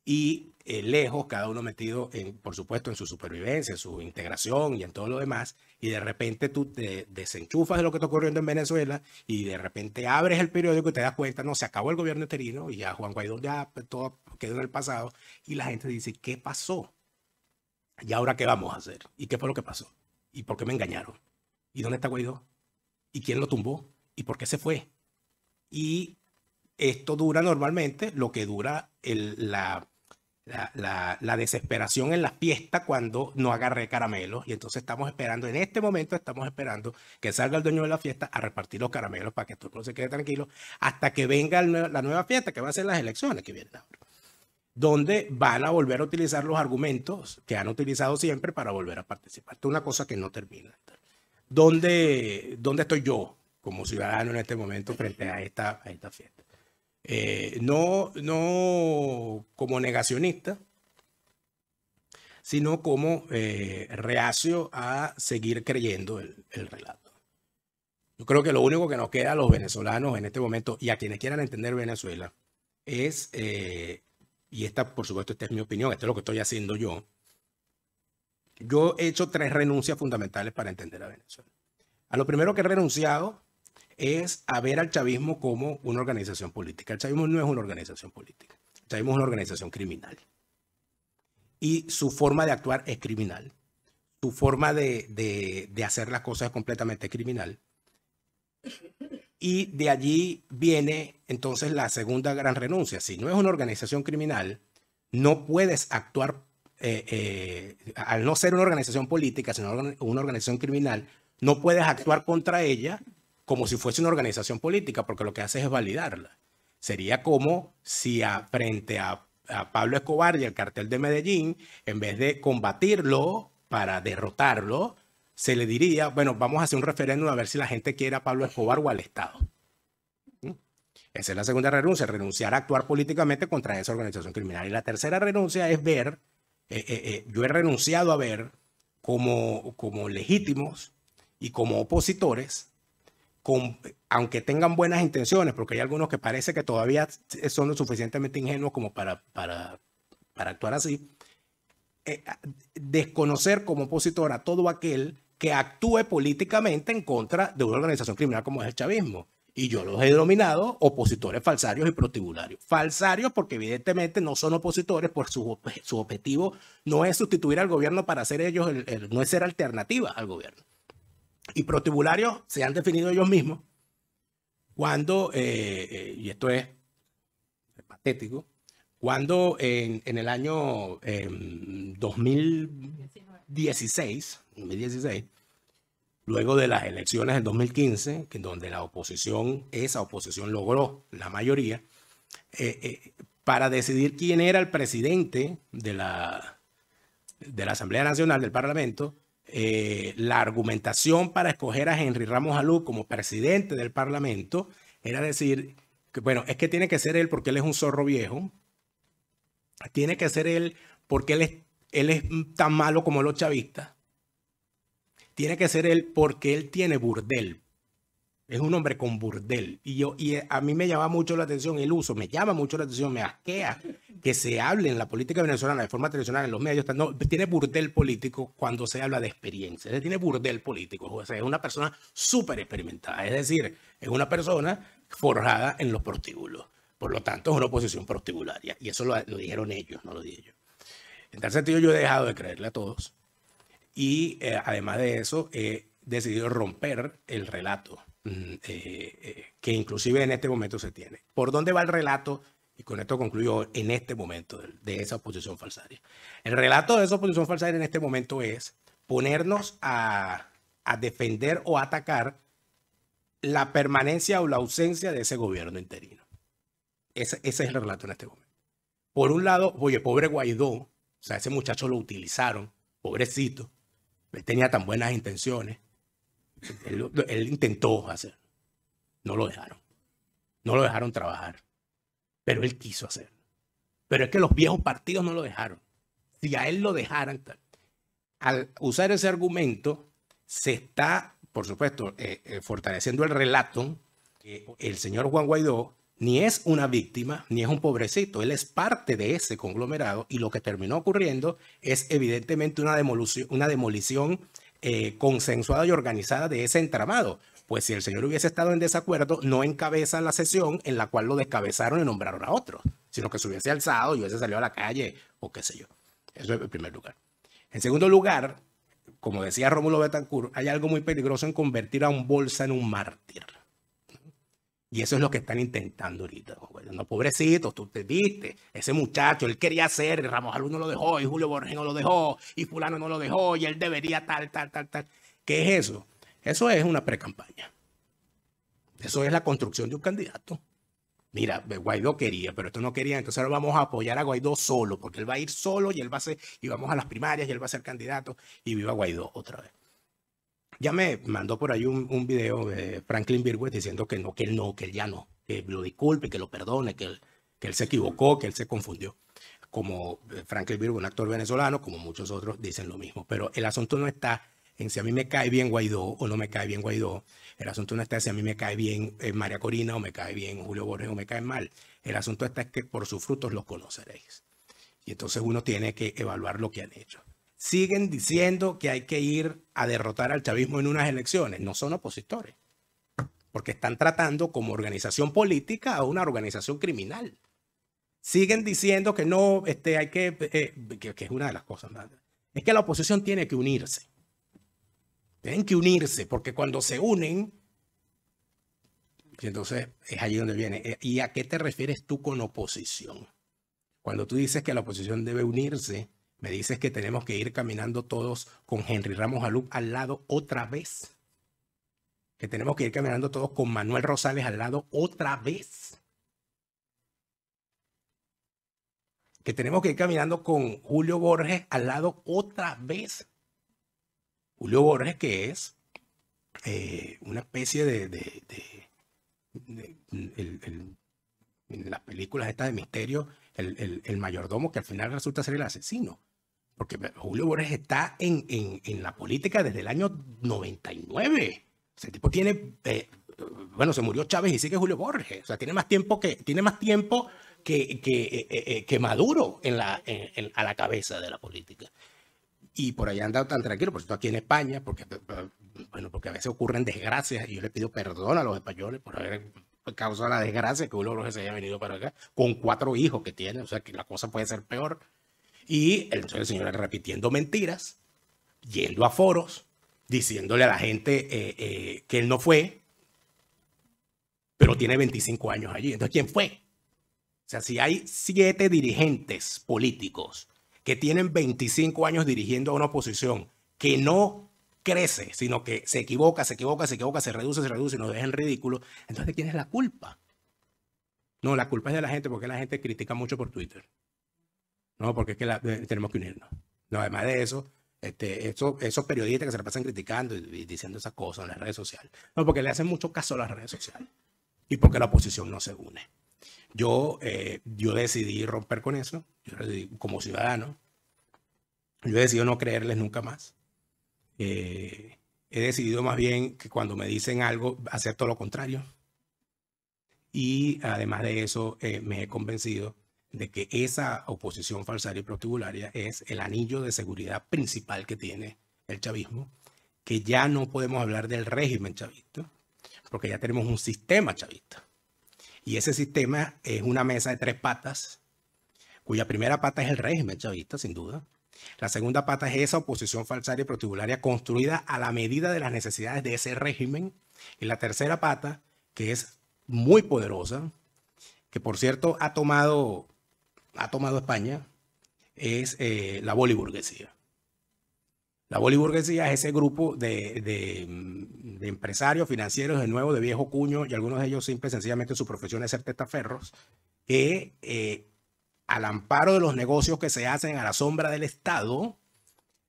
y eh, lejos, cada uno metido, en, por supuesto, en su supervivencia, en su integración y en todo lo demás, y de repente tú te desenchufas de lo que está ocurriendo en Venezuela y de repente abres el periódico y te das cuenta, no, se acabó el gobierno interino y ya Juan Guaidó ya pues, todo quedó en el pasado y la gente dice, ¿qué pasó? ¿Y ahora qué vamos a hacer? ¿Y qué fue lo que pasó? ¿Y por qué me engañaron? ¿Y dónde está Guaidó? ¿Y quién lo tumbó? ¿Y por qué se fue? Y esto dura normalmente lo que dura el, la la, desesperación en la fiesta cuando no agarré caramelos. Y entonces estamos esperando, en este momento estamos esperando que salga el dueño de la fiesta a repartir los caramelos para que todo el mundo se quede tranquilo hasta que venga la nueva fiesta que va a ser las elecciones que vienen ahora donde van a volver a utilizar los argumentos que han utilizado siempre para volver a participar. Esto es una cosa que no termina. ¿Dónde, dónde estoy yo como ciudadano en este momento frente a esta, a esta fiesta? Eh, no, no como negacionista, sino como eh, reacio a seguir creyendo el, relato. Yo creo que lo único que nos queda a los venezolanos en este momento y a quienes quieran entender Venezuela es, eh, y esta por supuesto esta es mi opinión, esto es lo que estoy haciendo yo, yo he hecho tres renuncias fundamentales para entender a Venezuela. A lo primero que he renunciado es a ver al chavismo como una organización política. El chavismo no es una organización política, el chavismo es una organización criminal. Y su forma de actuar es criminal, su forma de, hacer las cosas es completamente criminal. Y de allí viene entonces la segunda gran renuncia. Si no es una organización criminal, no puedes actuar, eh, eh, al no ser una organización política, sino una organización criminal, no puedes actuar contra ella como si fuese una organización política, porque lo que hace es validarla. Sería como si frente a, Pablo Escobar y al cartel de Medellín, en vez de combatirlo para derrotarlo, se le diría, bueno, vamos a hacer un referéndum a ver si la gente quiere a Pablo Escobar o al Estado. ¿Mm? Esa es la segunda renuncia, renunciar a actuar políticamente contra esa organización criminal. Y la tercera renuncia es ver, eh, eh, eh, yo he renunciado a ver como, como legítimos y como opositores aunque tengan buenas intenciones, porque hay algunos que parece que todavía son lo suficientemente ingenuos como para, para, para actuar así, eh, desconocer como opositor a todo aquel que actúe políticamente en contra de una organización criminal como es el chavismo. Y yo los he denominado opositores falsarios y protibularios. Falsarios porque evidentemente no son opositores, por su, su objetivo no es sustituir al gobierno para ser ellos, no es ser alternativa al gobierno y protibularios se han definido ellos mismos cuando, eh, eh, y esto es patético, cuando en, el año 2016, em, 2016, luego de las elecciones en 2015, que donde la oposición, esa oposición logró la mayoría, eh, para decidir quién era el presidente de la, de la Asamblea Nacional del Parlamento, eh, la argumentación para escoger a Henry Ramos Alú como presidente del Parlamento era decir, que, bueno, es que tiene que ser él porque él es un zorro viejo, tiene que ser él porque él es, él es tan malo como los chavistas, tiene que ser él porque él tiene burdel, es un hombre con burdel. Y, yo, y a mí me llama mucho la atención el uso, me llama mucho la atención, me asquea que se hable en la política venezolana de forma tradicional en los medios, no, tiene burdel político cuando se habla de experiencia, tiene burdel político, o sea, es una persona súper experimentada, es decir, es una persona forjada en los prostíbulos, por lo tanto es una oposición prostibularia, y eso lo, dijeron ellos, no lo dije yo. En tal sentido yo he dejado de creerle a todos, y eh, además de eso he decidido romper el relato mm, eh, eh, que inclusive en este momento se tiene. ¿Por dónde va el relato y con esto concluyo en este momento de, esa oposición falsaria. El relato de esa oposición falsaria en este momento es ponernos a, defender o atacar la permanencia o la ausencia de ese gobierno interino. Ese, es el relato en este momento. Por un lado, oye, pobre Guaidó, o sea, ese muchacho lo utilizaron, pobrecito, tenía tan buenas intenciones. Él, él intentó hacer, no lo dejaron, no lo dejaron trabajar. Pero él quiso hacerlo. Pero es que los viejos partidos no lo dejaron. Si a él lo dejaran, al usar ese argumento, se está, por supuesto, eh, eh, fortaleciendo el relato que el señor Juan Guaidó ni es una víctima, ni es un pobrecito, él es parte de ese conglomerado y lo que terminó ocurriendo es evidentemente una demolición, una demolición eh, consensuada y organizada de ese entramado, pues si el señor hubiese estado en desacuerdo, no encabeza la sesión en la cual lo descabezaron y nombraron a otro, sino que se hubiese alzado y hubiese salido a la calle o qué sé yo. Eso es el primer lugar. En segundo lugar, como decía Rómulo Betancourt, hay algo muy peligroso en convertir a un bolsa en un mártir. Y eso es lo que están intentando ahorita. No, pobrecito, tú te viste. Ese muchacho, él quería ser, Ramos Alú no lo dejó, y Julio Borges no lo dejó, y fulano no lo dejó, y él debería tal, tal, tal, tal. ¿Qué es eso? Eso es una pre-campaña. Eso es la construcción de un candidato. Mira, Guaidó quería, pero esto no quería, entonces ahora vamos a apoyar a Guaidó solo, porque él va a ir solo y él va a ser, y vamos a las primarias y él va a ser candidato y viva Guaidó otra vez. Ya me mandó por ahí un, video de Franklin Virgüez diciendo que no, que él no, que él ya no, que lo disculpe, que lo perdone, que él, que él se equivocó, que él se confundió. Como eh, Franklin Virgüez, un actor venezolano, como muchos otros, dicen lo mismo. Pero el asunto no está si a mí me cae bien Guaidó o no me cae bien Guaidó. El asunto no está si a mí me cae bien eh, María Corina o me cae bien Julio Borges o me cae mal. El asunto está es que por sus frutos los conoceréis. Y entonces uno tiene que evaluar lo que han hecho. Siguen diciendo que hay que ir a derrotar al chavismo en unas elecciones. No son opositores, porque están tratando como organización política a una organización criminal. Siguen diciendo que no, este, hay que, eh, que, es una de las cosas. más. Es que la oposición tiene que unirse. Tienen que unirse, porque cuando se unen, y entonces es allí donde viene. Eh, ¿Y a qué te refieres tú con oposición? Cuando tú dices que la oposición debe unirse, me dices que tenemos que ir caminando todos con Henry Ramos Alup al lado otra vez. Que tenemos que ir caminando todos con Manuel Rosales al lado otra vez. Que tenemos que ir caminando con Julio Borges al lado otra vez. Julio Borges, que es eh, una especie de... en las películas estas de misterio, el, mayordomo que al final resulta ser el asesino. Porque Julio Borges está en, la política desde el año 99. Ese tipo tiene... Eh, bueno, se murió Chávez y sigue Julio Borges. O sea, tiene más tiempo que, tiene más tiempo que, que, eh, que Maduro en la, a la cabeza de la política y por allá andado tan tranquilo, por pues, esto aquí en España, porque, bueno, porque a veces ocurren desgracias y yo le pido perdón a los españoles por haber causado la desgracia que uno se haya venido para acá con cuatro hijos que tiene, o sea que la cosa puede ser peor. Y el señor repitiendo mentiras, yendo a foros, diciéndole a la gente eh, eh, que él no fue, pero tiene 25 años allí. Entonces, ¿quién fue? O sea, si hay siete dirigentes políticos que tienen 25 años dirigiendo a una oposición que no crece, sino que se equivoca, se equivoca, se equivoca, se reduce, se reduce y nos deja en ridículo entonces quién es la culpa? No, la culpa es de la gente porque la gente critica mucho por Twitter. No, porque es que eh, tenemos que unirnos. No, además de eso, este, esos, periodistas que se la pasan criticando y diciendo esas cosas en las redes sociales. No, porque le hacen mucho caso a las redes sociales y porque la oposición no se une. Yo, eh, yo decidí romper con eso, como ciudadano. Yo he decidido no creerles nunca más. Eh, he decidido más bien que cuando me dicen algo, hacer todo lo contrario. Y además de eso, eh, me he convencido de que esa oposición falsaria y protibularia es el anillo de seguridad principal que tiene el chavismo, que ya no podemos hablar del régimen chavista, porque ya tenemos un sistema chavista. Y ese sistema es una mesa de tres patas, cuya primera pata es el régimen chavista, sin duda. La segunda pata es esa oposición falsaria y protibularia construida a la medida de las necesidades de ese régimen. Y la tercera pata, que es muy poderosa, que por cierto ha tomado, ha tomado España, es eh, la boliburguesía. La boliburguesía es ese grupo mm, de, empresarios financieros de nuevo, de viejo cuño, y algunos de ellos simple sencillamente su profesión es ser testaferros, que eh, al amparo de los negocios que se hacen a la sombra del Estado,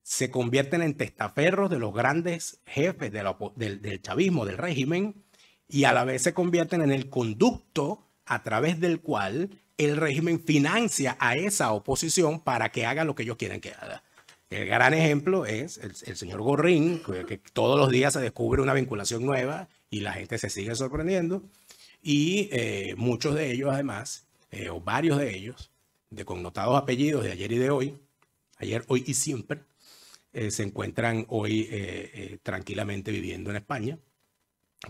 se convierten en testaferros de los grandes jefes del, del chavismo, del régimen, y a la vez se convierten en el conducto a través del cual el régimen financia a esa oposición para que haga lo que ellos quieren que haga. El gran ejemplo es el, señor Gorrín, que, todos los días se descubre una vinculación nueva y la gente se sigue sorprendiendo. Y eh, muchos de ellos, además, eh, o varios de ellos, de connotados apellidos de ayer y de hoy, ayer, hoy y siempre, eh, se encuentran hoy tranquilamente viviendo en España,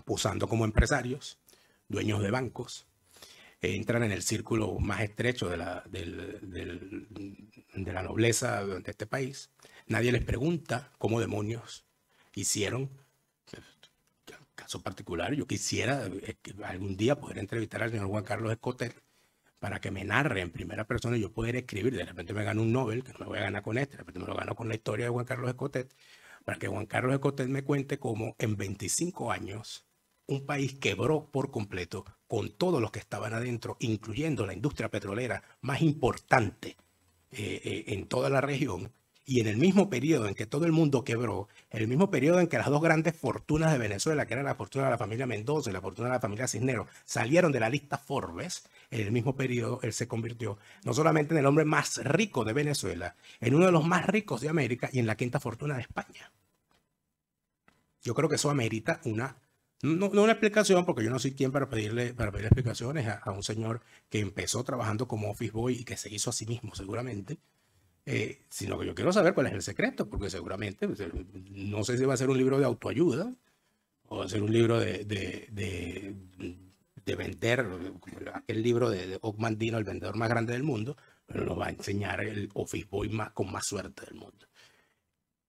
posando como empresarios, dueños de bancos, entran en el círculo más estrecho de la, de la nobleza de este país. Nadie les pregunta cómo demonios hicieron. Caso particular, yo quisiera eh, algún día poder entrevistar al señor Juan Carlos Escotet para que me narre en primera persona y yo poder escribir. De repente me gano un Nobel, que no me voy a ganar con este, de repente me lo gano con la historia de Juan Carlos Escotet, para que Juan Carlos Escotet me cuente cómo en 25 años un país quebró por completo con todos los que estaban adentro, incluyendo la industria petrolera más importante eh, eh, en toda la región. Y en el mismo periodo en que todo el mundo quebró, en el mismo periodo en que las dos grandes fortunas de Venezuela, que eran la fortuna de la familia Mendoza y la fortuna de la familia Cisneros, salieron de la lista Forbes, en el mismo periodo él se convirtió no solamente en el hombre más rico de Venezuela, en uno de los más ricos de América y en la quinta fortuna de España. Yo creo que eso amerita una no, una explicación, porque yo no soy quien para pedirle, para explicaciones a, un señor que empezó trabajando como office boy y que se hizo a sí mismo seguramente, eh, sino que yo quiero saber cuál es el secreto, porque seguramente, pues, no sé si va a ser un libro de autoayuda o va a ser un libro de, de, de, vender, aquel libro de, Og Mandino, el vendedor más grande del mundo, pero nos va a enseñar el office boy más, con más suerte del mundo.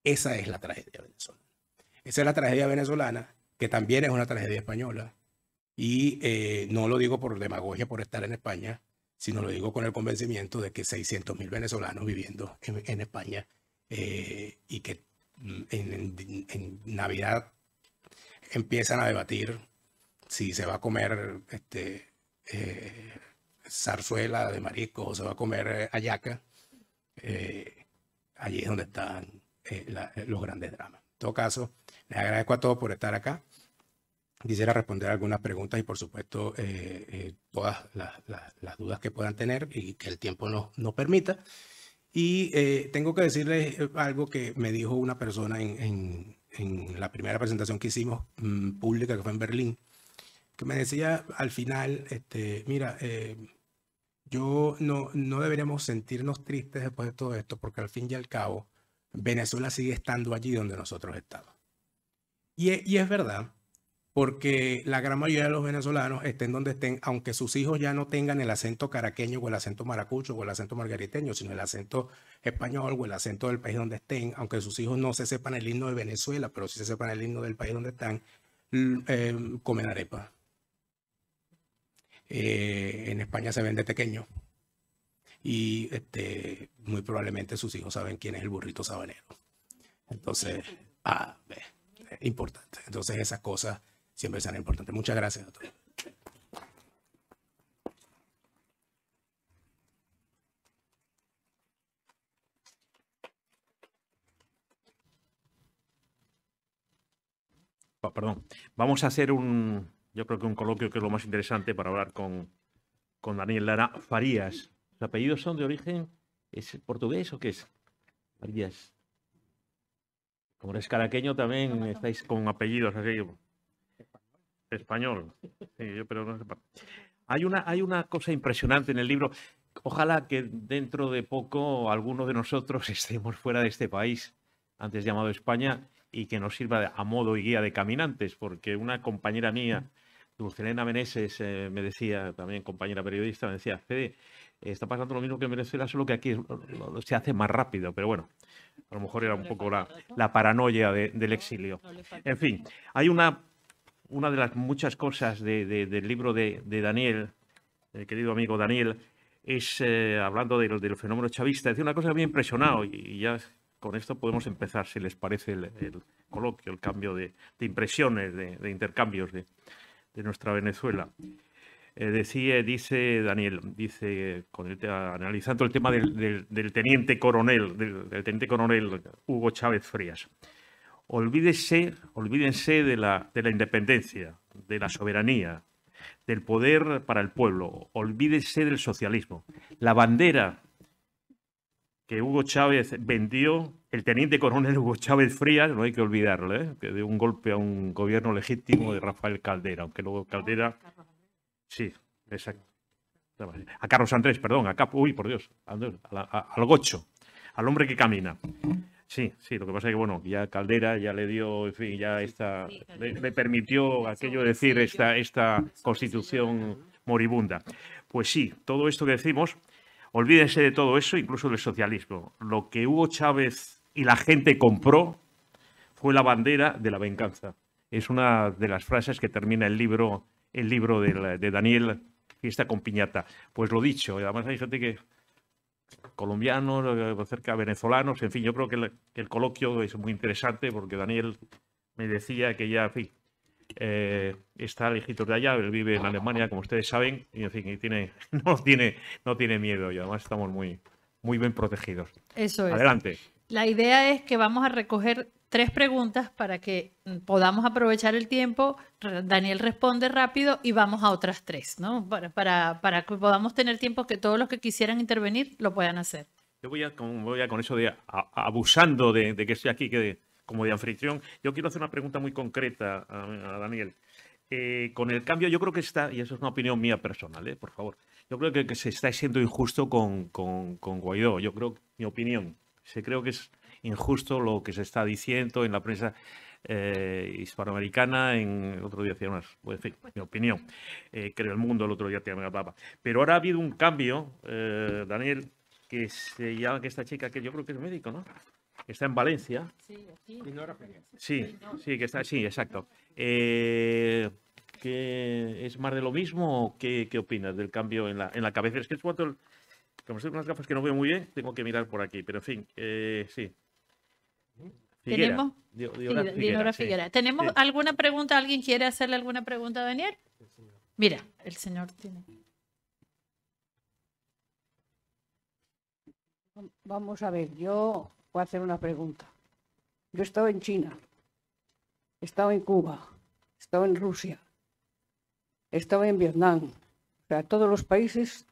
Esa es la tragedia venezolana. Esa es la tragedia venezolana que también es una tragedia española. Y eh, no lo digo por demagogia, por estar en España, sino lo digo con el convencimiento de que 600.000 venezolanos viviendo en, España eh, y que mm, en, Navidad empiezan a debatir si se va a comer este, eh, zarzuela de marisco o se va a comer ayaca. allí es donde están los grandes dramas. En todo caso, les agradezco a todos por estar acá. Quisiera responder algunas preguntas y por supuesto eh, eh, todas las, dudas que puedan tener y que el tiempo nos permita. Y eh, tengo que decirles algo que me dijo una persona en, la primera presentación que hicimos mm, pública que fue en Berlín, que me decía al final, este, mira, yo no, no deberíamos sentirnos tristes después de todo esto porque al fin y al cabo Venezuela sigue estando allí donde nosotros estamos. Y, es verdad, porque la gran mayoría de los venezolanos estén donde estén, aunque sus hijos ya no tengan el acento caraqueño o el acento maracucho o el acento margariteño, sino el acento español o el acento del país donde estén, aunque sus hijos no se sepan el himno de Venezuela, pero sí se sepan el himno del país donde están, em, comen arepa. Eh, en España se vende pequeño y este, muy probablemente sus hijos saben quién es el burrito sabanero. Entonces, a ah, ver importante. Entonces esas cosas siempre serán importantes. Muchas gracias a todos. Oh, perdón. Vamos a hacer un, yo creo que un coloquio que es lo más interesante para hablar con, con Daniel Lara Farías. ¿Los apellidos son de origen es portugués o qué es? Farías. Como eres caraqueño también estáis con apellidos así. Español. Hay una, hay una cosa impresionante en el libro. Ojalá que dentro de poco algunos de nosotros estemos fuera de este país, antes llamado España, y que nos sirva a modo y guía de caminantes, porque una compañera mía, Dulcelena Meneses, eh, me decía, también compañera periodista, me decía, Fede, está pasando lo mismo que en Venezuela, solo que aquí se hace más rápido, pero bueno, a lo mejor era un poco la, paranoia del exilio. En fin, hay una, una de las muchas cosas del libro de, Daniel, el eh, querido amigo Daniel, es, eh, hablando del, del, fenómeno chavista, decía una cosa que me ha impresionado y, ya con esto podemos empezar, si les parece, el coloquio, el cambio de, impresiones, de, intercambios de nuestra Venezuela. Eh, decía, dice Daniel, dice, con analizando el tema del, teniente coronel, del, teniente coronel Hugo Chávez Frías. Olvídese, olvídense de la, independencia, de la soberanía, del poder para el pueblo. olvídense del socialismo. La bandera que Hugo Chávez vendió, el teniente coronel Hugo Chávez Frías, no hay que olvidarlo, ¿eh? que dio un golpe a un gobierno legítimo de Rafael Caldera, aunque luego Caldera Sí, exacto. A Carlos Andrés, perdón, a Capo, uy, por Dios, al gocho, al hombre que camina. Sí, sí, lo que pasa es que, bueno, ya Caldera ya le dio, en fin, ya esta, le, permitió aquello decir esta, esta constitución moribunda. Pues sí, todo esto que decimos, olvídense de todo eso, incluso del socialismo. Lo que Hugo Chávez y la gente compró fue la bandera de la venganza. Es una de las frases que termina el libro el libro de, de Daniel, está con Piñata. Pues lo dicho, además hay gente que colombianos, cerca venezolanos, en fin, yo creo que el, coloquio es muy interesante porque Daniel me decía que ya, eh, está lejito de allá, él vive en Alemania, como ustedes saben, y en fin, y tiene, no, tiene, no tiene miedo y además estamos muy, muy bien protegidos. Eso es. Adelante. La idea es que vamos a recoger tres preguntas para que mm, podamos aprovechar el tiempo. Daniel responde rápido y vamos a otras tres, ¿no? Para, para, que podamos tener tiempo que todos los que quisieran intervenir lo puedan hacer. Yo voy a con, eso de abusando de, que estoy aquí que como de anfitrión. Yo quiero hacer una pregunta muy concreta a, Daniel. Eh, con el cambio, yo creo que está, y eso es una opinión mía personal, eh, por favor, yo creo que, se está siendo injusto con, con Guaidó, yo creo, mi opinión. Se creo que es injusto lo que se está diciendo en la prensa eh, hispanoamericana. En el otro día hacía unas, pues, en fin, mi opinión. creo eh, el mundo el otro día te llama papa. Pero ahora ha habido un cambio, eh, Daniel, que se llama que esta chica que yo creo que es médico, ¿no? está en Valencia. Sí, aquí. Sí, sí, que está, sí, exacto. que es más de lo mismo? ¿Qué, ¿Qué, opinas del cambio en la, cabeza? Es que es cuanto... Como soy con gafas que no veo muy bien, tengo que mirar por aquí. Pero en fin, eh, sí. Tenemos. ¿Tenemos alguna pregunta? ¿Alguien quiere hacerle alguna pregunta a Daniel? Mira, el señor tiene. Vamos a ver, yo voy a hacer una pregunta. Yo he estado en China, he estado en Cuba, he estado en Rusia, he estado en Vietnam. O sea, todos los países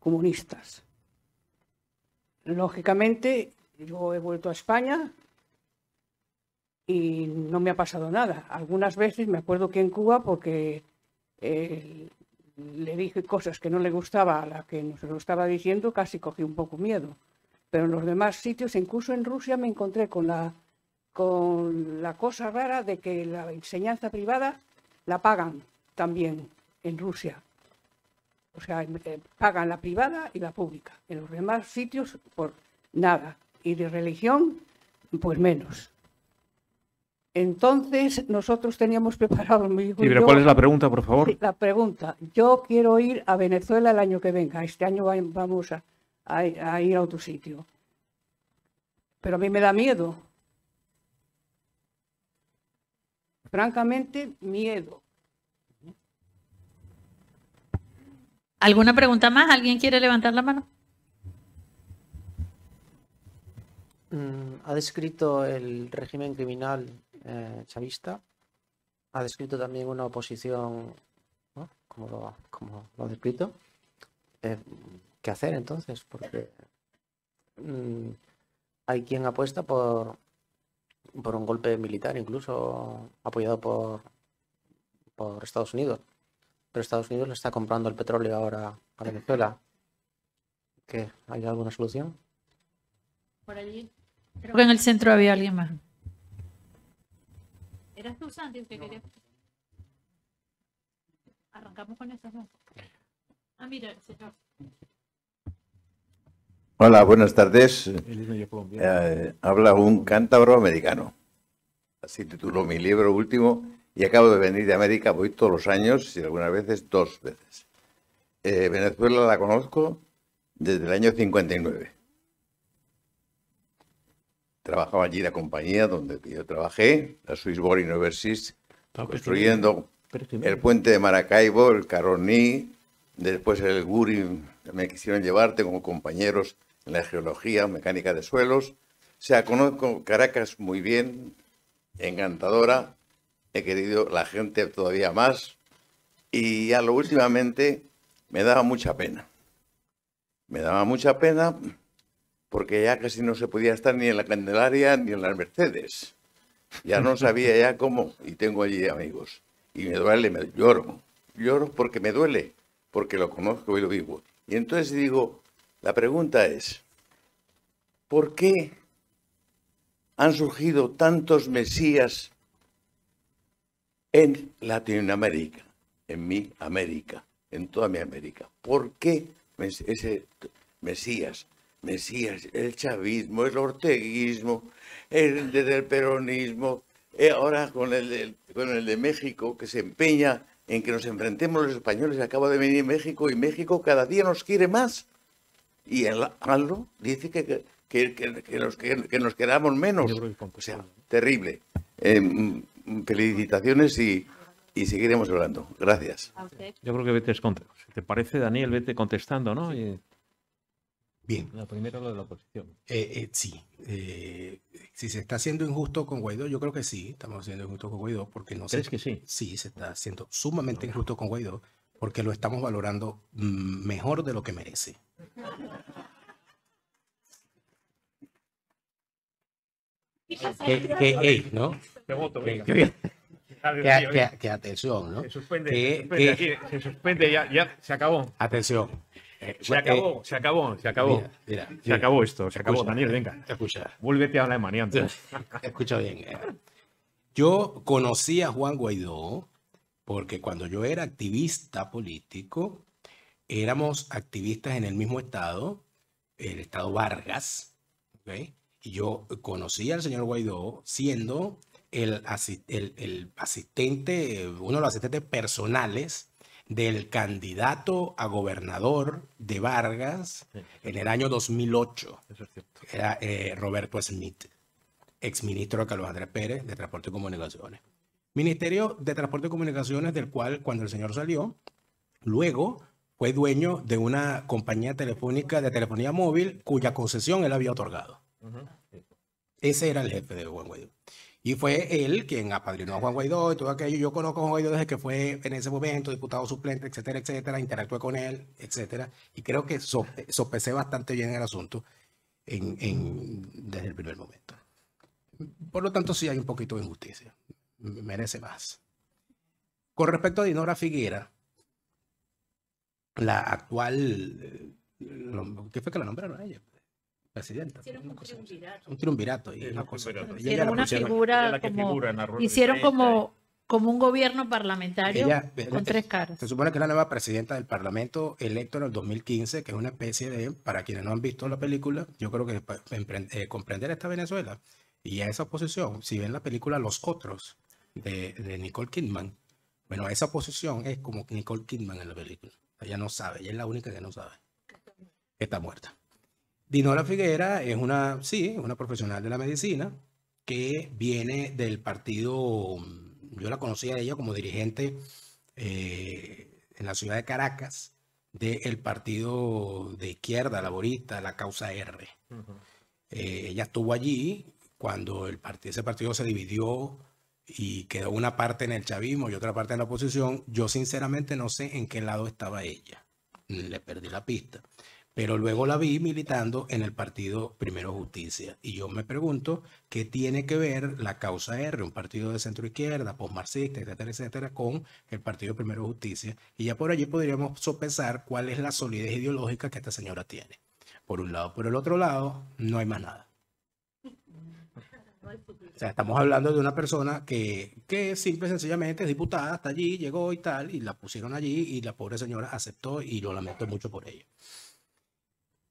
comunistas. Lógicamente, yo he vuelto a España y no me ha pasado nada. Algunas veces me acuerdo que en Cuba, porque eh, le dije cosas que no le gustaba a la que nos lo estaba diciendo, casi cogí un poco miedo. Pero en los demás sitios, incluso en Rusia, me encontré con la, con la cosa rara de que la enseñanza privada la pagan también en Rusia. O sea, pagan la privada y la pública. En los demás sitios, por nada. Y de religión, pues menos. Entonces, nosotros teníamos preparado... muy. ¿cuál es la pregunta, por favor? La pregunta. Yo quiero ir a Venezuela el año que venga. Este año vamos a ir a otro sitio. Pero a mí me da miedo. Francamente, miedo. ¿Alguna pregunta más? ¿Alguien quiere levantar la mano? Mm, ha descrito el régimen criminal eh, chavista, ha descrito también una oposición, como, lo, como lo ha descrito. Eh, ¿Qué hacer entonces? Porque mm, hay quien apuesta por, por un golpe militar, incluso apoyado por, por Estados Unidos pero Estados Unidos le está comprando el petróleo ahora a Venezuela. ¿Qué? ¿Hay alguna solución? Por allí. Creo que en el centro había alguien más. ¿Eras tú, Santi, que Arrancamos con estas Ah, mira, señor. Hola, buenas tardes. Eh, habla un cántabro americano. Así tituló mi libro último y acabo de venir de América, voy todos los años y algunas veces dos veces. Eh, Venezuela la conozco desde el año 59. Trabajaba allí la compañía donde yo trabajé, la Boring University, construyendo el puente de Maracaibo, el Caroní, después el Guri, me quisieron llevarte como compañeros en la geología, mecánica de suelos. O sea, conozco Caracas muy bien, encantadora, he querido la gente todavía más y a lo últimamente me daba mucha pena. Me daba mucha pena porque ya casi no se podía estar ni en la Candelaria ni en las Mercedes. Ya no sabía ya cómo y tengo allí amigos. Y me duele, me lloro. Lloro porque me duele, porque lo conozco y lo vivo. Y entonces digo, la pregunta es, ¿por qué han surgido tantos mesías en Latinoamérica, en mi América, en toda mi América. ¿Por qué ese Mesías? Mesías, el chavismo, el orteguismo, el, del peronismo, eh, ahora con el, de México que se empeña en que nos enfrentemos los españoles. Acaba de venir México y México cada día nos quiere más. Y el dice que, que, que, nos, queramos menos. O sea, terrible. Em, felicitaciones y, y seguiremos hablando. Gracias. Yo creo que vete, si te parece, Daniel, vete contestando, ¿no? Bien. La primera, lo de la oposición. Eh, eh, sí. Eh, si se está haciendo injusto con Guaidó, yo creo que sí, estamos haciendo injusto con Guaidó, porque no ¿Crees que sí? Sí, se está haciendo sumamente injusto con Guaidó, porque lo estamos valorando mm, mejor de lo que merece. que, que ¿no? Te voto, venga. atención, ¿no? Se suspende, se suspende, se suspende ya, ya, se acabó. Atención. Eh, eh, se, acabó, se acabó, se acabó, se acabó. esto, se acabó, Daniel, venga. Escucha. Vuelvete a Alemania antes. Escucha bien. Eh. Yo conocí a Juan Guaidó porque cuando yo era activista político, éramos activistas en el mismo estado, el estado Vargas, ¿okay? Y yo conocí al señor Guaidó siendo el, asistente, uno de los asistentes personales del candidato a gobernador de Vargas en el año 2008. Era eh, Roberto Smith, exministro de Carlos Andrés Pérez de Transporte y Comunicaciones. Ministerio de Transporte y Comunicaciones del cual cuando el señor salió, luego fue dueño de una compañía telefónica de telefonía móvil cuya concesión él había otorgado. Ese era el jefe de Juan Guaidó. Y fue él quien apadrinó a Juan Guaidó y todo aquello. Yo conozco a Juan Guaidó desde que fue en ese momento diputado suplente, etcétera, etcétera. Interactué con él, etcétera. Y creo que sope, bastante bien el asunto desde el primer momento. Por lo tanto, sí hay un poquito de injusticia. Merece más. Con respecto a Dinora Figuera, la actual. Eh, ¿Qué fue que la nombraron a ella? presidenta. un triunvirato. una Hicieron figura como, hicieron como, un gobierno parlamentario con tres caras. Se supone que es la nueva presidenta del Parlamento electo en el 2015, que es una especie de, para quienes no han visto la película, yo creo que eh, comprender esta Venezuela y esa oposición, si ven la película Los Otros de, de Nicole Kidman, bueno, esa oposición es como Nicole Kidman en la película. Ella no sabe, ella es la única que no sabe. Está muerta. Dinora Figuera es una, una profesional de la medicina que viene del partido, yo la conocía a ella como dirigente eh, en la ciudad de Caracas, del partido de izquierda laborista, la causa R. Eh, ella estuvo allí cuando el partido, ese partido se dividió y quedó una parte en el chavismo y otra parte en la oposición. Yo sinceramente no sé en qué lado estaba ella. Le perdí la pista pero luego la vi militando en el partido Primero Justicia. Y yo me pregunto qué tiene que ver la causa R, un partido de centro izquierda, postmarxista, etcétera, etcétera, con el partido Primero Justicia. Y ya por allí podríamos sopesar cuál es la solidez ideológica que esta señora tiene. Por un lado, por el otro lado, no hay más nada. O sea, estamos hablando de una persona que, simple y sencillamente es diputada, está allí, llegó y tal, y la pusieron allí, y la pobre señora aceptó, y lo lamento mucho por ella.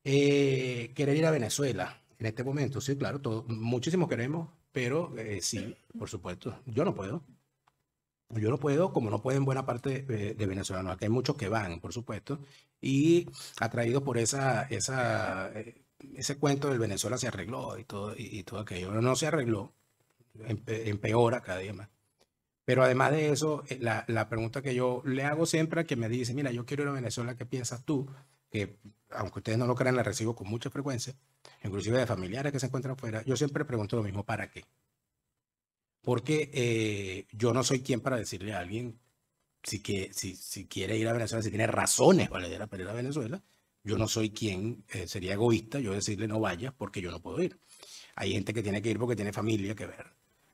Eh, querer ir a Venezuela en este momento, sí, claro, muchísimo muchísimos queremos, pero eh, sí, por supuesto, yo no puedo. Yo no puedo, como no pueden buena parte eh, de, venezolanos. Aquí hay muchos que van, por supuesto, y atraído por esa, esa, ese cuento del Venezuela se arregló y todo, y, todo aquello. No se arregló, empeora cada día más. Pero además de eso, la, pregunta que yo le hago siempre a que me dice, mira, yo quiero ir a Venezuela, ¿qué piensas tú? que aunque ustedes no lo crean, la recibo con mucha frecuencia, inclusive de familiares que se encuentran fuera, yo siempre pregunto lo mismo, ¿para qué? Porque eh, yo no soy quien para decirle a alguien si, quiere ir a Venezuela, si tiene razones para ir a Venezuela, yo no soy quien, eh, sería egoísta yo decirle no vayas porque yo no puedo ir. Hay gente que tiene que ir porque tiene familia que ver,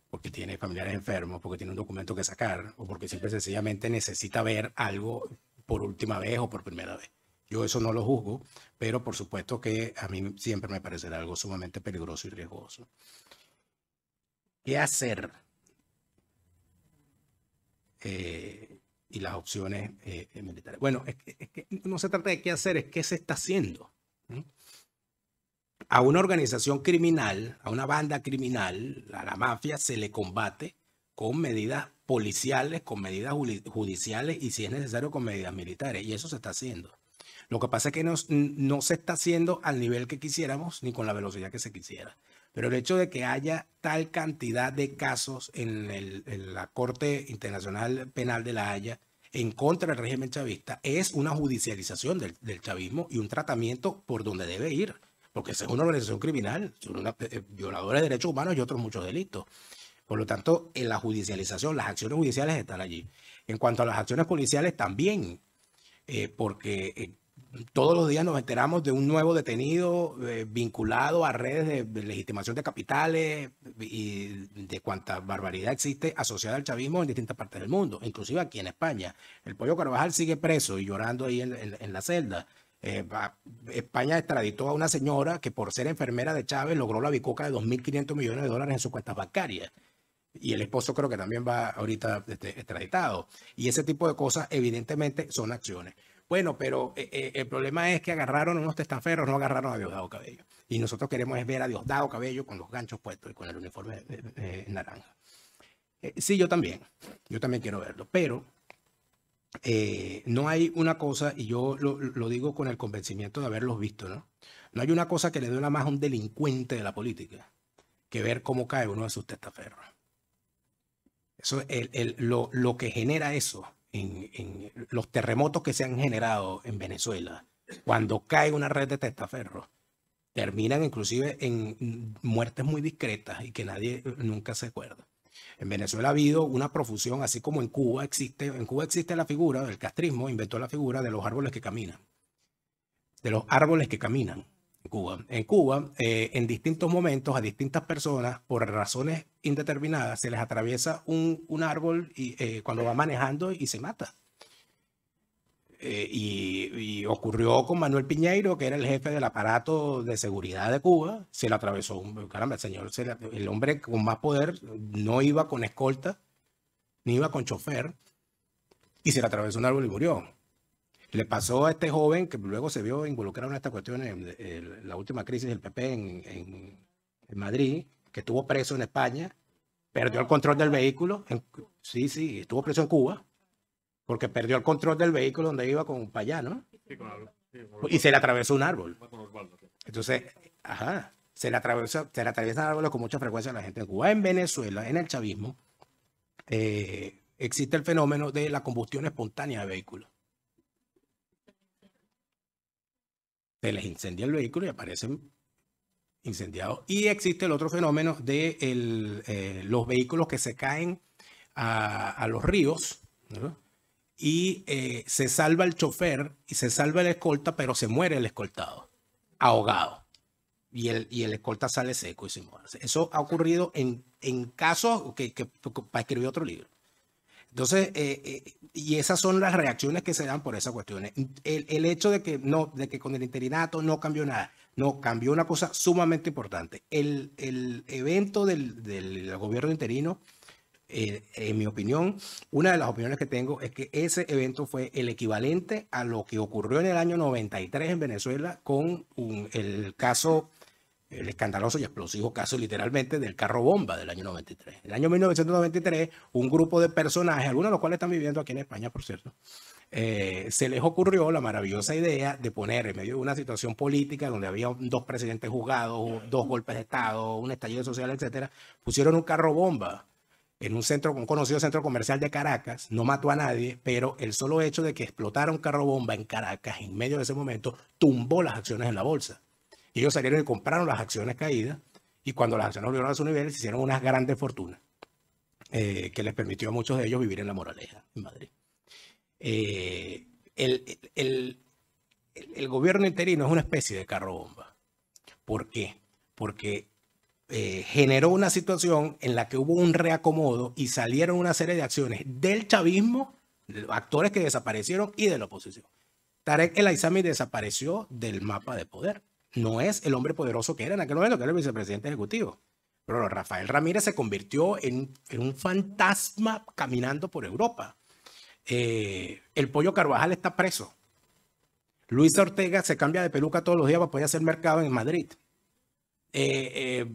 porque tiene familiares enfermos, porque tiene un documento que sacar, o porque siempre sencillamente necesita ver algo por última vez o por primera vez. Yo eso no lo juzgo, pero por supuesto que a mí siempre me parecerá algo sumamente peligroso y riesgoso. ¿Qué hacer? Eh, y las opciones eh, militares. Bueno, es que, no se trata de qué hacer, es qué se está haciendo. A una organización criminal, a una banda criminal, a la mafia se le combate con medidas policiales, con medidas judiciales y si es necesario con medidas militares. Y eso se está haciendo. Lo que pasa es que no se está haciendo al nivel que quisiéramos ni con la velocidad que se quisiera. Pero el hecho de que haya tal cantidad de casos en, la Corte Internacional Penal de la Haya en contra del régimen chavista es una judicialización del, chavismo y un tratamiento por donde debe ir, porque es una organización criminal, son una, eh, de derechos humanos y otros muchos delitos. Por lo tanto, en la judicialización, las acciones judiciales están allí. En cuanto a las acciones policiales, también, eh, porque eh, todos los días nos enteramos de un nuevo detenido eh, vinculado a redes de, legitimación de capitales y de cuánta barbaridad existe asociada al chavismo en distintas partes del mundo, inclusive aquí en España. El pollo Carvajal sigue preso y llorando ahí en, la celda. Eh, España extraditó a una señora que por ser enfermera de Chávez logró la bicoca de 2.500 millones de dólares en sus cuentas bancarias. Y el esposo creo que también va ahorita este, extraditado. Y ese tipo de cosas evidentemente son acciones. Bueno, pero eh, eh, el problema es que agarraron unos testaferros, no agarraron a Diosdado Cabello. Y nosotros queremos ver a Diosdado Cabello con los ganchos puestos y con el uniforme naranja. Eh, sí, yo también. Yo también quiero verlo. Pero no hay una cosa, y yo lo, digo con el convencimiento de haberlos visto, ¿no? No hay una cosa que le duela más a un delincuente de la política que ver cómo cae uno de sus testaferros. Eso, es lo que genera eso en, los terremotos que se han generado en Venezuela, cuando cae una red de testaferros, terminan inclusive en muertes muy discretas y que nadie eh, nunca se acuerda. En Venezuela ha habido una profusión, así como en Cuba existe, en Cuba existe la figura, del castrismo inventó la figura de los árboles que caminan, de los árboles que caminan en Cuba. En Cuba, eh, en distintos momentos, a distintas personas, por razones indeterminada, se les atraviesa un, árbol y, eh, cuando va manejando y se mata. Eh, y, ocurrió con Manuel Piñeiro, que era el jefe del aparato de seguridad de Cuba, se le atravesó un, caramba, el señor, el hombre con más poder no iba con escolta, ni iba con chofer, y se le atravesó un árbol y murió. Le pasó a este joven que luego se vio involucrado en esta cuestión en, la última crisis del PP en, en Madrid, que estuvo preso en España, perdió el control del vehículo, sí, sí, estuvo preso en Cuba, porque perdió el control del vehículo donde iba con un payano y se le atravesó un árbol. Entonces, ajá, se le atravesó se le árboles con mucha frecuencia a la gente en Cuba. En Venezuela, en el chavismo, eh, existe el fenómeno de la combustión espontánea de vehículos. Se les incendia el vehículo y aparecen Incendiado Y existe el otro fenómeno de eh, los vehículos que se caen a, los ríos y eh, se salva el chofer y se salva el escolta, pero se muere el escoltado, ahogado. Y el, y el escolta sale seco y se muere. Eso ha ocurrido en, en casos que, que, para escribir otro libro. Entonces, eh, y esas son las reacciones que se dan por esas cuestiones. El, el, hecho de que, no, de que con el interinato no cambió nada. No, cambió una cosa sumamente importante. El, evento del, gobierno interino, eh, en mi opinión, una de las opiniones que tengo es que ese evento fue el equivalente a lo que ocurrió en el año 93 en Venezuela con el caso, el escandaloso y explosivo caso literalmente del carro bomba del año 93. En el año 1993, un grupo de personajes, algunos de los cuales están viviendo aquí en España, por cierto, eh, se les ocurrió la maravillosa idea de poner en medio de una situación política donde había dos presidentes juzgados, dos golpes de Estado, un estallido social, etcétera, pusieron un carro bomba en un centro, conocido centro comercial de Caracas, no mató a nadie, pero el solo hecho de que explotara un carro bomba en Caracas en medio de ese momento tumbó las acciones en la bolsa. Y ellos salieron y compraron las acciones caídas y cuando las acciones volvieron a su nivel se hicieron unas grandes fortunas eh, que les permitió a muchos de ellos vivir en la moraleja en Madrid. Eh, el, el, gobierno interino es una especie de carro bomba. ¿Por qué? Porque eh, generó una situación en la que hubo un reacomodo y salieron una serie de acciones del chavismo, actores que desaparecieron y de la oposición. Tarek El Aizami desapareció del mapa de poder. No es el hombre poderoso que era en aquel momento, que era el vicepresidente ejecutivo. Pero Rafael Ramírez se convirtió en un fantasma caminando por Europa. Eh, el pollo Carvajal está preso. Luis Ortega se cambia de peluca todos los días para poder hacer mercado en Madrid. Eh,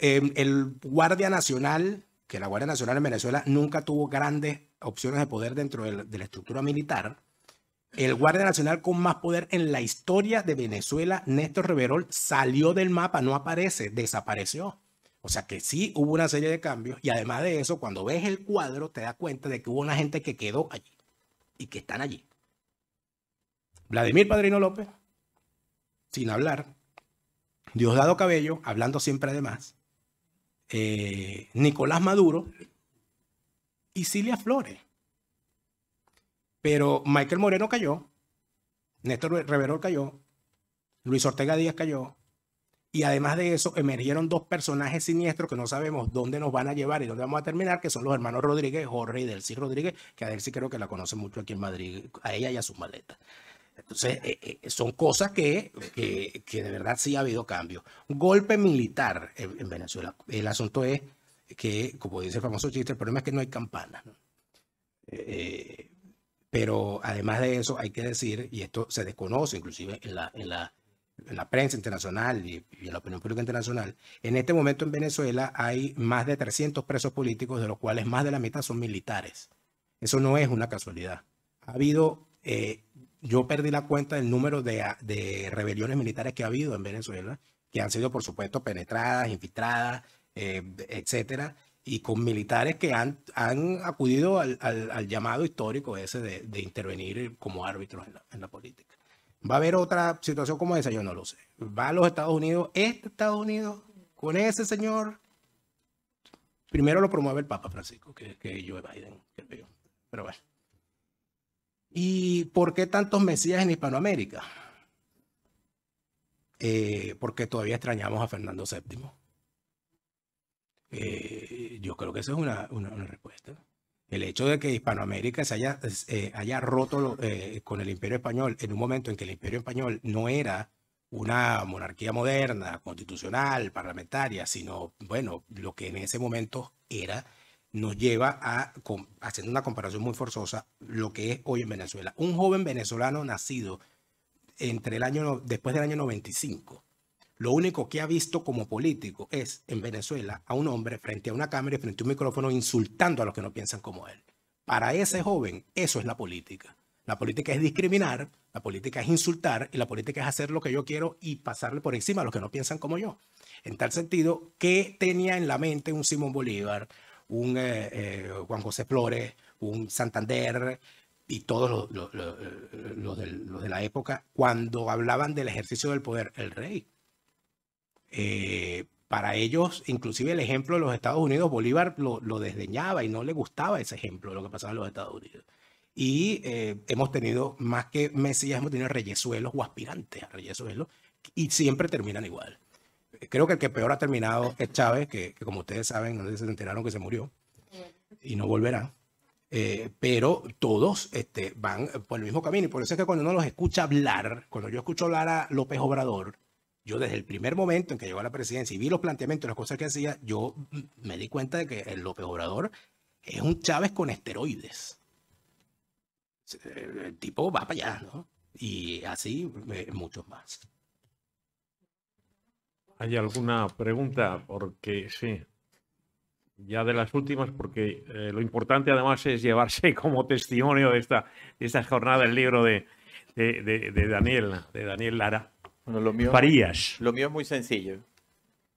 eh, el Guardia Nacional, que la Guardia Nacional en Venezuela nunca tuvo grandes opciones de poder dentro de la, estructura militar. El Guardia Nacional con más poder en la historia de Venezuela, Néstor Riverol salió del mapa, no aparece, desapareció. O sea que sí hubo una serie de cambios y además de eso, cuando ves el cuadro, te das cuenta de que hubo una gente que quedó allí y que están allí. Vladimir Padrino López, sin hablar. Diosdado Cabello, hablando siempre además. Eh, Nicolás Maduro y Cilia Flores. Pero Michael Moreno cayó, Néstor Reverol cayó, Luis Ortega Díaz cayó, y además de eso, emergieron dos personajes siniestros que no sabemos dónde nos van a llevar y dónde vamos a terminar, que son los hermanos Rodríguez, Jorge y Delcy Rodríguez, que a Delcy creo que la conoce mucho aquí en Madrid, a ella y a sus maletas. Entonces, eh, eh, son cosas que, de verdad sí ha habido cambios. Golpe militar en, Venezuela. El asunto es que, como dice el famoso chiste, el problema es que no hay campana. Eh, pero además de eso, hay que decir, y esto se desconoce inclusive en la, en la la prensa internacional y, en la opinión pública internacional, en este momento en Venezuela hay más de 300 presos políticos, de los cuales más de la mitad son militares. Eso no es una casualidad. Ha habido, eh, yo perdí la cuenta del número de, rebeliones militares que ha habido en Venezuela, que han sido, por supuesto, penetradas, infiltradas, eh, etcétera, y con militares que han, han acudido al, llamado histórico ese de, intervenir como árbitros en la política. ¿Va a haber otra situación como esa? Yo no lo sé. Va a los Estados Unidos, este Estados Unidos, con ese señor. Primero lo promueve el Papa Francisco, que, que Joe Biden, que Pero bueno. ¿Y por qué tantos mesías en Hispanoamérica? Eh, porque todavía extrañamos a Fernando VII. Eh, yo creo que esa es una, una respuesta. El hecho de que Hispanoamérica se haya, eh, roto eh, con el Imperio Español en un momento en que el Imperio Español no era una monarquía moderna, constitucional, parlamentaria, sino, bueno, lo que en ese momento era, nos lleva a, haciendo una comparación muy forzosa, lo que es hoy en Venezuela. Un joven venezolano nacido entre el año, después del año 95 lo único que ha visto como político es en Venezuela a un hombre frente a una cámara y frente a un micrófono insultando a los que no piensan como él. Para ese joven, eso es la política. La política es discriminar, la política es insultar y la política es hacer lo que yo quiero y pasarle por encima a los que no piensan como yo. En tal sentido, ¿qué tenía en la mente un Simón Bolívar, un eh, eh, Juan José Flores, un Santander y todos los de la época cuando hablaban del ejercicio del poder? El rey. Eh, para ellos, inclusive el ejemplo de los Estados Unidos, Bolívar lo, desdeñaba y no le gustaba ese ejemplo, de lo que pasaba en los Estados Unidos. Y eh, hemos tenido, más que Mesías, hemos tenido reyesuelos o aspirantes a reyesuelos, y siempre terminan igual. Creo que el que peor ha terminado es Chávez, que, como ustedes saben, no sé se enteraron que se murió y no volverá. Eh, pero todos este, van por el mismo camino. Y por eso es que cuando uno los escucha hablar, cuando yo escucho hablar a López Obrador, yo desde el primer momento en que llegó a la presidencia y vi los planteamientos, las cosas que hacía, yo me di cuenta de que el López Obrador es un Chávez con esteroides. El tipo va para allá, ¿no? Y así eh, muchos más. ¿Hay alguna pregunta? Porque sí, ya de las últimas, porque eh, lo importante además es llevarse como testimonio de esta, jornada el libro de, de, de, de Daniel Lara lo mío, Lo mío es muy sencillo.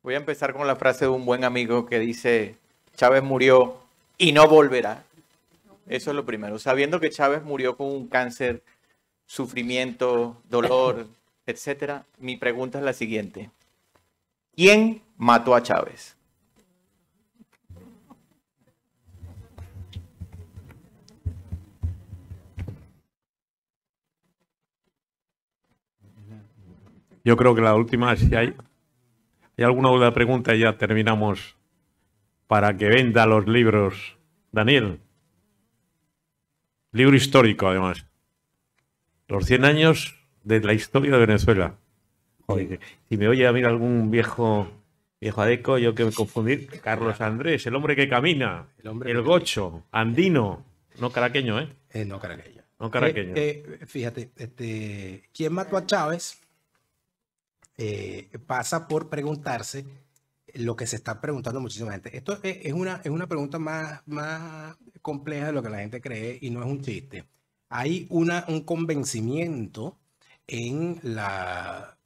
Voy a empezar con la frase de un buen amigo que dice, Chávez murió y no volverá. Eso es lo primero. Sabiendo que Chávez murió con un cáncer, sufrimiento, dolor, etcétera, mi pregunta es la siguiente. ¿Quién mató a Chávez? Yo creo que la última, si hay, alguna otra pregunta, ya terminamos para que venda los libros. Daniel, libro histórico además. Los 100 años de la historia de Venezuela. si me oye a mí algún viejo viejo adeco, yo que me confundir. Carlos Andrés, el hombre que camina, el, hombre gocho, andino, no caraqueño, ¿eh? ¿eh? no caraqueño. No caraqueño. Eh, eh, fíjate, este, ¿quién mató a Chávez? Eh, pasa por preguntarse lo que se está preguntando muchísima gente. Esto es una, es una pregunta más, compleja de lo que la gente cree y no es un chiste. Hay una, un convencimiento en la,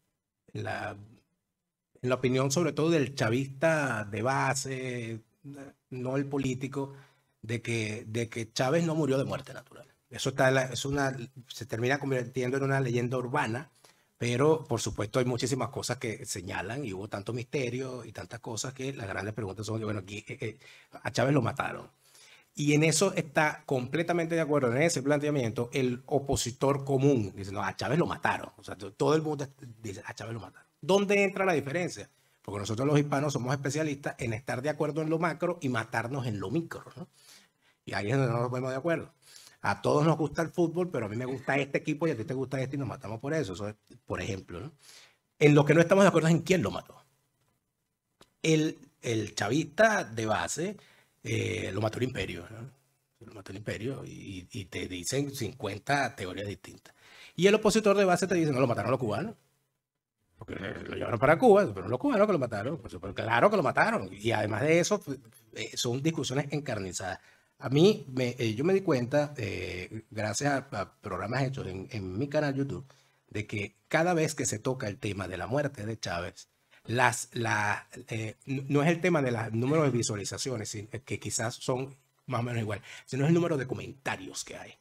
en la opinión sobre todo del chavista de base, no el político, de que, de que Chávez no murió de muerte natural. Eso está, es una, se termina convirtiendo en una leyenda urbana pero, por supuesto, hay muchísimas cosas que señalan y hubo tanto misterio y tantas cosas que las grandes preguntas son, bueno, aquí, eh, eh, a Chávez lo mataron. Y en eso está completamente de acuerdo, en ese planteamiento, el opositor común. Dice, no, a Chávez lo mataron. O sea, todo el mundo dice, a Chávez lo mataron. ¿Dónde entra la diferencia? Porque nosotros los hispanos somos especialistas en estar de acuerdo en lo macro y matarnos en lo micro. ¿no? Y ahí es donde no nos ponemos de acuerdo a todos nos gusta el fútbol, pero a mí me gusta este equipo y a ti te gusta este y nos matamos por eso. por ejemplo, En lo que no estamos de acuerdo es en quién lo mató. El, chavista de base eh, lo mató el imperio, ¿no? Lo mató el imperio y, te dicen 50 teorías distintas. Y el opositor de base te dice, no, lo mataron los cubanos. Porque lo llevaron para Cuba, pero los cubanos que lo mataron. claro que lo mataron. Y además de eso, eh, son discusiones encarnizadas. A mí, me, eh, yo me di cuenta, eh, gracias a, programas hechos en, mi canal YouTube, de que cada vez que se toca el tema de la muerte de Chávez, las, eh, no es el tema de los números de visualizaciones, que quizás son más o menos igual, sino es el número de comentarios que hay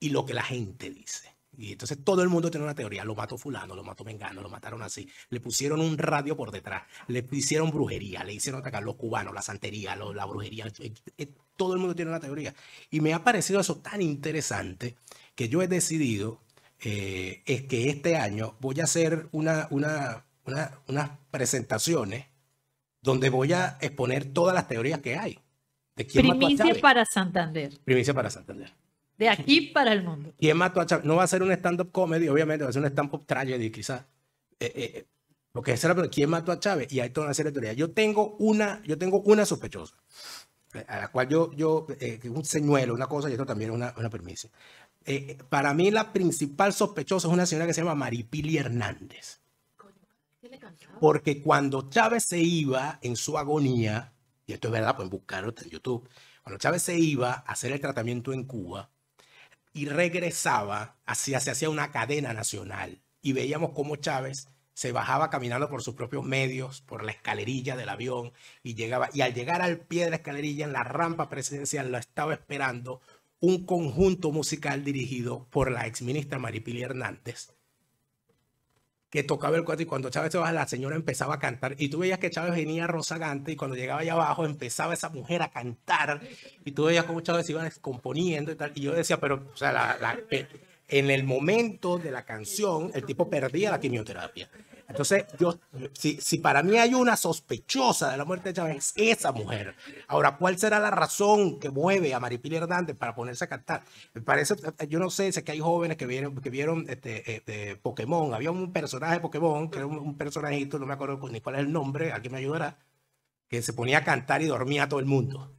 y lo que la gente dice. Y entonces todo el mundo tiene una teoría, lo mató fulano, lo mató vengano lo mataron así, le pusieron un radio por detrás, le hicieron brujería, le hicieron atacar los cubanos, la santería, la brujería, eh, eh, todo el mundo tiene una teoría. Y me ha parecido eso tan interesante que yo he decidido eh, es que este año voy a hacer una, una, una, unas presentaciones donde voy a exponer todas las teorías que hay. Primicia para Santander. Primicia para Santander. De aquí para el mundo. ¿Quién mató a Chávez? No va a ser un stand-up comedy, obviamente, va a ser un stand-up tragedy, quizás. Eh, eh, porque esa era ¿quién mató a Chávez? Y hay toda una serie de teorías. Yo tengo una, yo tengo una sospechosa, eh, a la cual yo, yo eh, un señuelo, una cosa, y esto también es una, una permisa. Eh, para mí la principal sospechosa es una señora que se llama Maripili Hernández. Porque cuando Chávez se iba en su agonía, y esto es verdad, pueden buscarlo en YouTube, cuando Chávez se iba a hacer el tratamiento en Cuba, y regresaba, hacia, se hacía una cadena nacional. Y veíamos cómo Chávez se bajaba caminando por sus propios medios, por la escalerilla del avión, y llegaba, y al llegar al pie de la escalerilla, en la rampa presidencial, lo estaba esperando un conjunto musical dirigido por la exministra Maripili Hernández, que tocaba el cuarto y cuando Chávez se bajaba, la señora empezaba a cantar. Y tú veías que Chávez venía rozagante y cuando llegaba allá abajo empezaba esa mujer a cantar. Y tú veías cómo Chávez se iba descomponiendo y tal. Y yo decía, pero, o sea, en el momento de la canción, el tipo perdía la quimioterapia. Entonces, yo, si, si, para mí hay una sospechosa de la muerte de Chávez, es esa mujer. Ahora, ¿cuál será la razón que mueve a Maripili Hernández para ponerse a cantar? Me parece, eh, yo no sé, sé que hay jóvenes que vieron, que vieron este, eh, Pokémon. Había un personaje de Pokémon, que era un, personajito, no me acuerdo ni cuál es el nombre, alguien me ayudará, que se ponía a cantar y dormía a todo el mundo.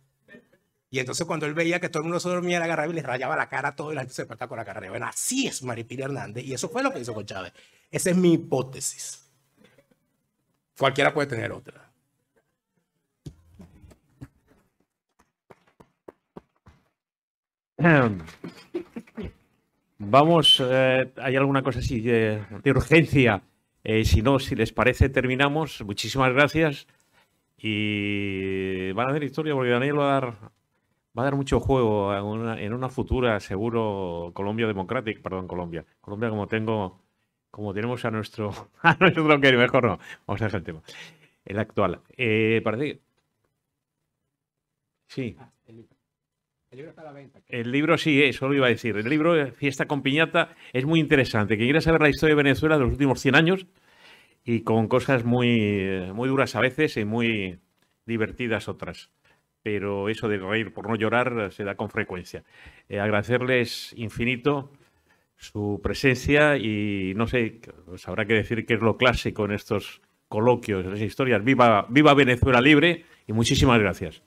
Y entonces cuando él veía que todo el mundo se dormía, le agarraba y le rayaba la cara a todo y la se despertaba con la carrera. así es Maripili Hernández y eso fue lo que hizo con Chávez. Esa es mi hipótesis. Cualquiera puede tener otra. Vamos, eh, hay alguna cosa así de, urgencia. Eh, si no, si les parece, terminamos. Muchísimas gracias. Y van a hacer historia porque Daniel va a dar, va a dar mucho juego en una, en una futura, seguro, Colombia Democratic, perdón, Colombia. Colombia, como tengo como tenemos a nuestro, a nuestro que mejor no, vamos a dejar el tema. El actual. Eh, parece Sí. Ah, el, libro. está a la venta. El libro, sí, eso eh, lo iba a decir. El libro eh, Fiesta con Piñata es muy interesante. Que quiera saber la historia de Venezuela de los últimos 100 años y con cosas muy, muy duras a veces y muy divertidas otras pero eso de reír por no llorar se da con frecuencia. agradecerles infinito su presencia y no sé, pues habrá que decir que es lo clásico en estos coloquios, en estas historias. Viva, viva Venezuela libre y muchísimas gracias.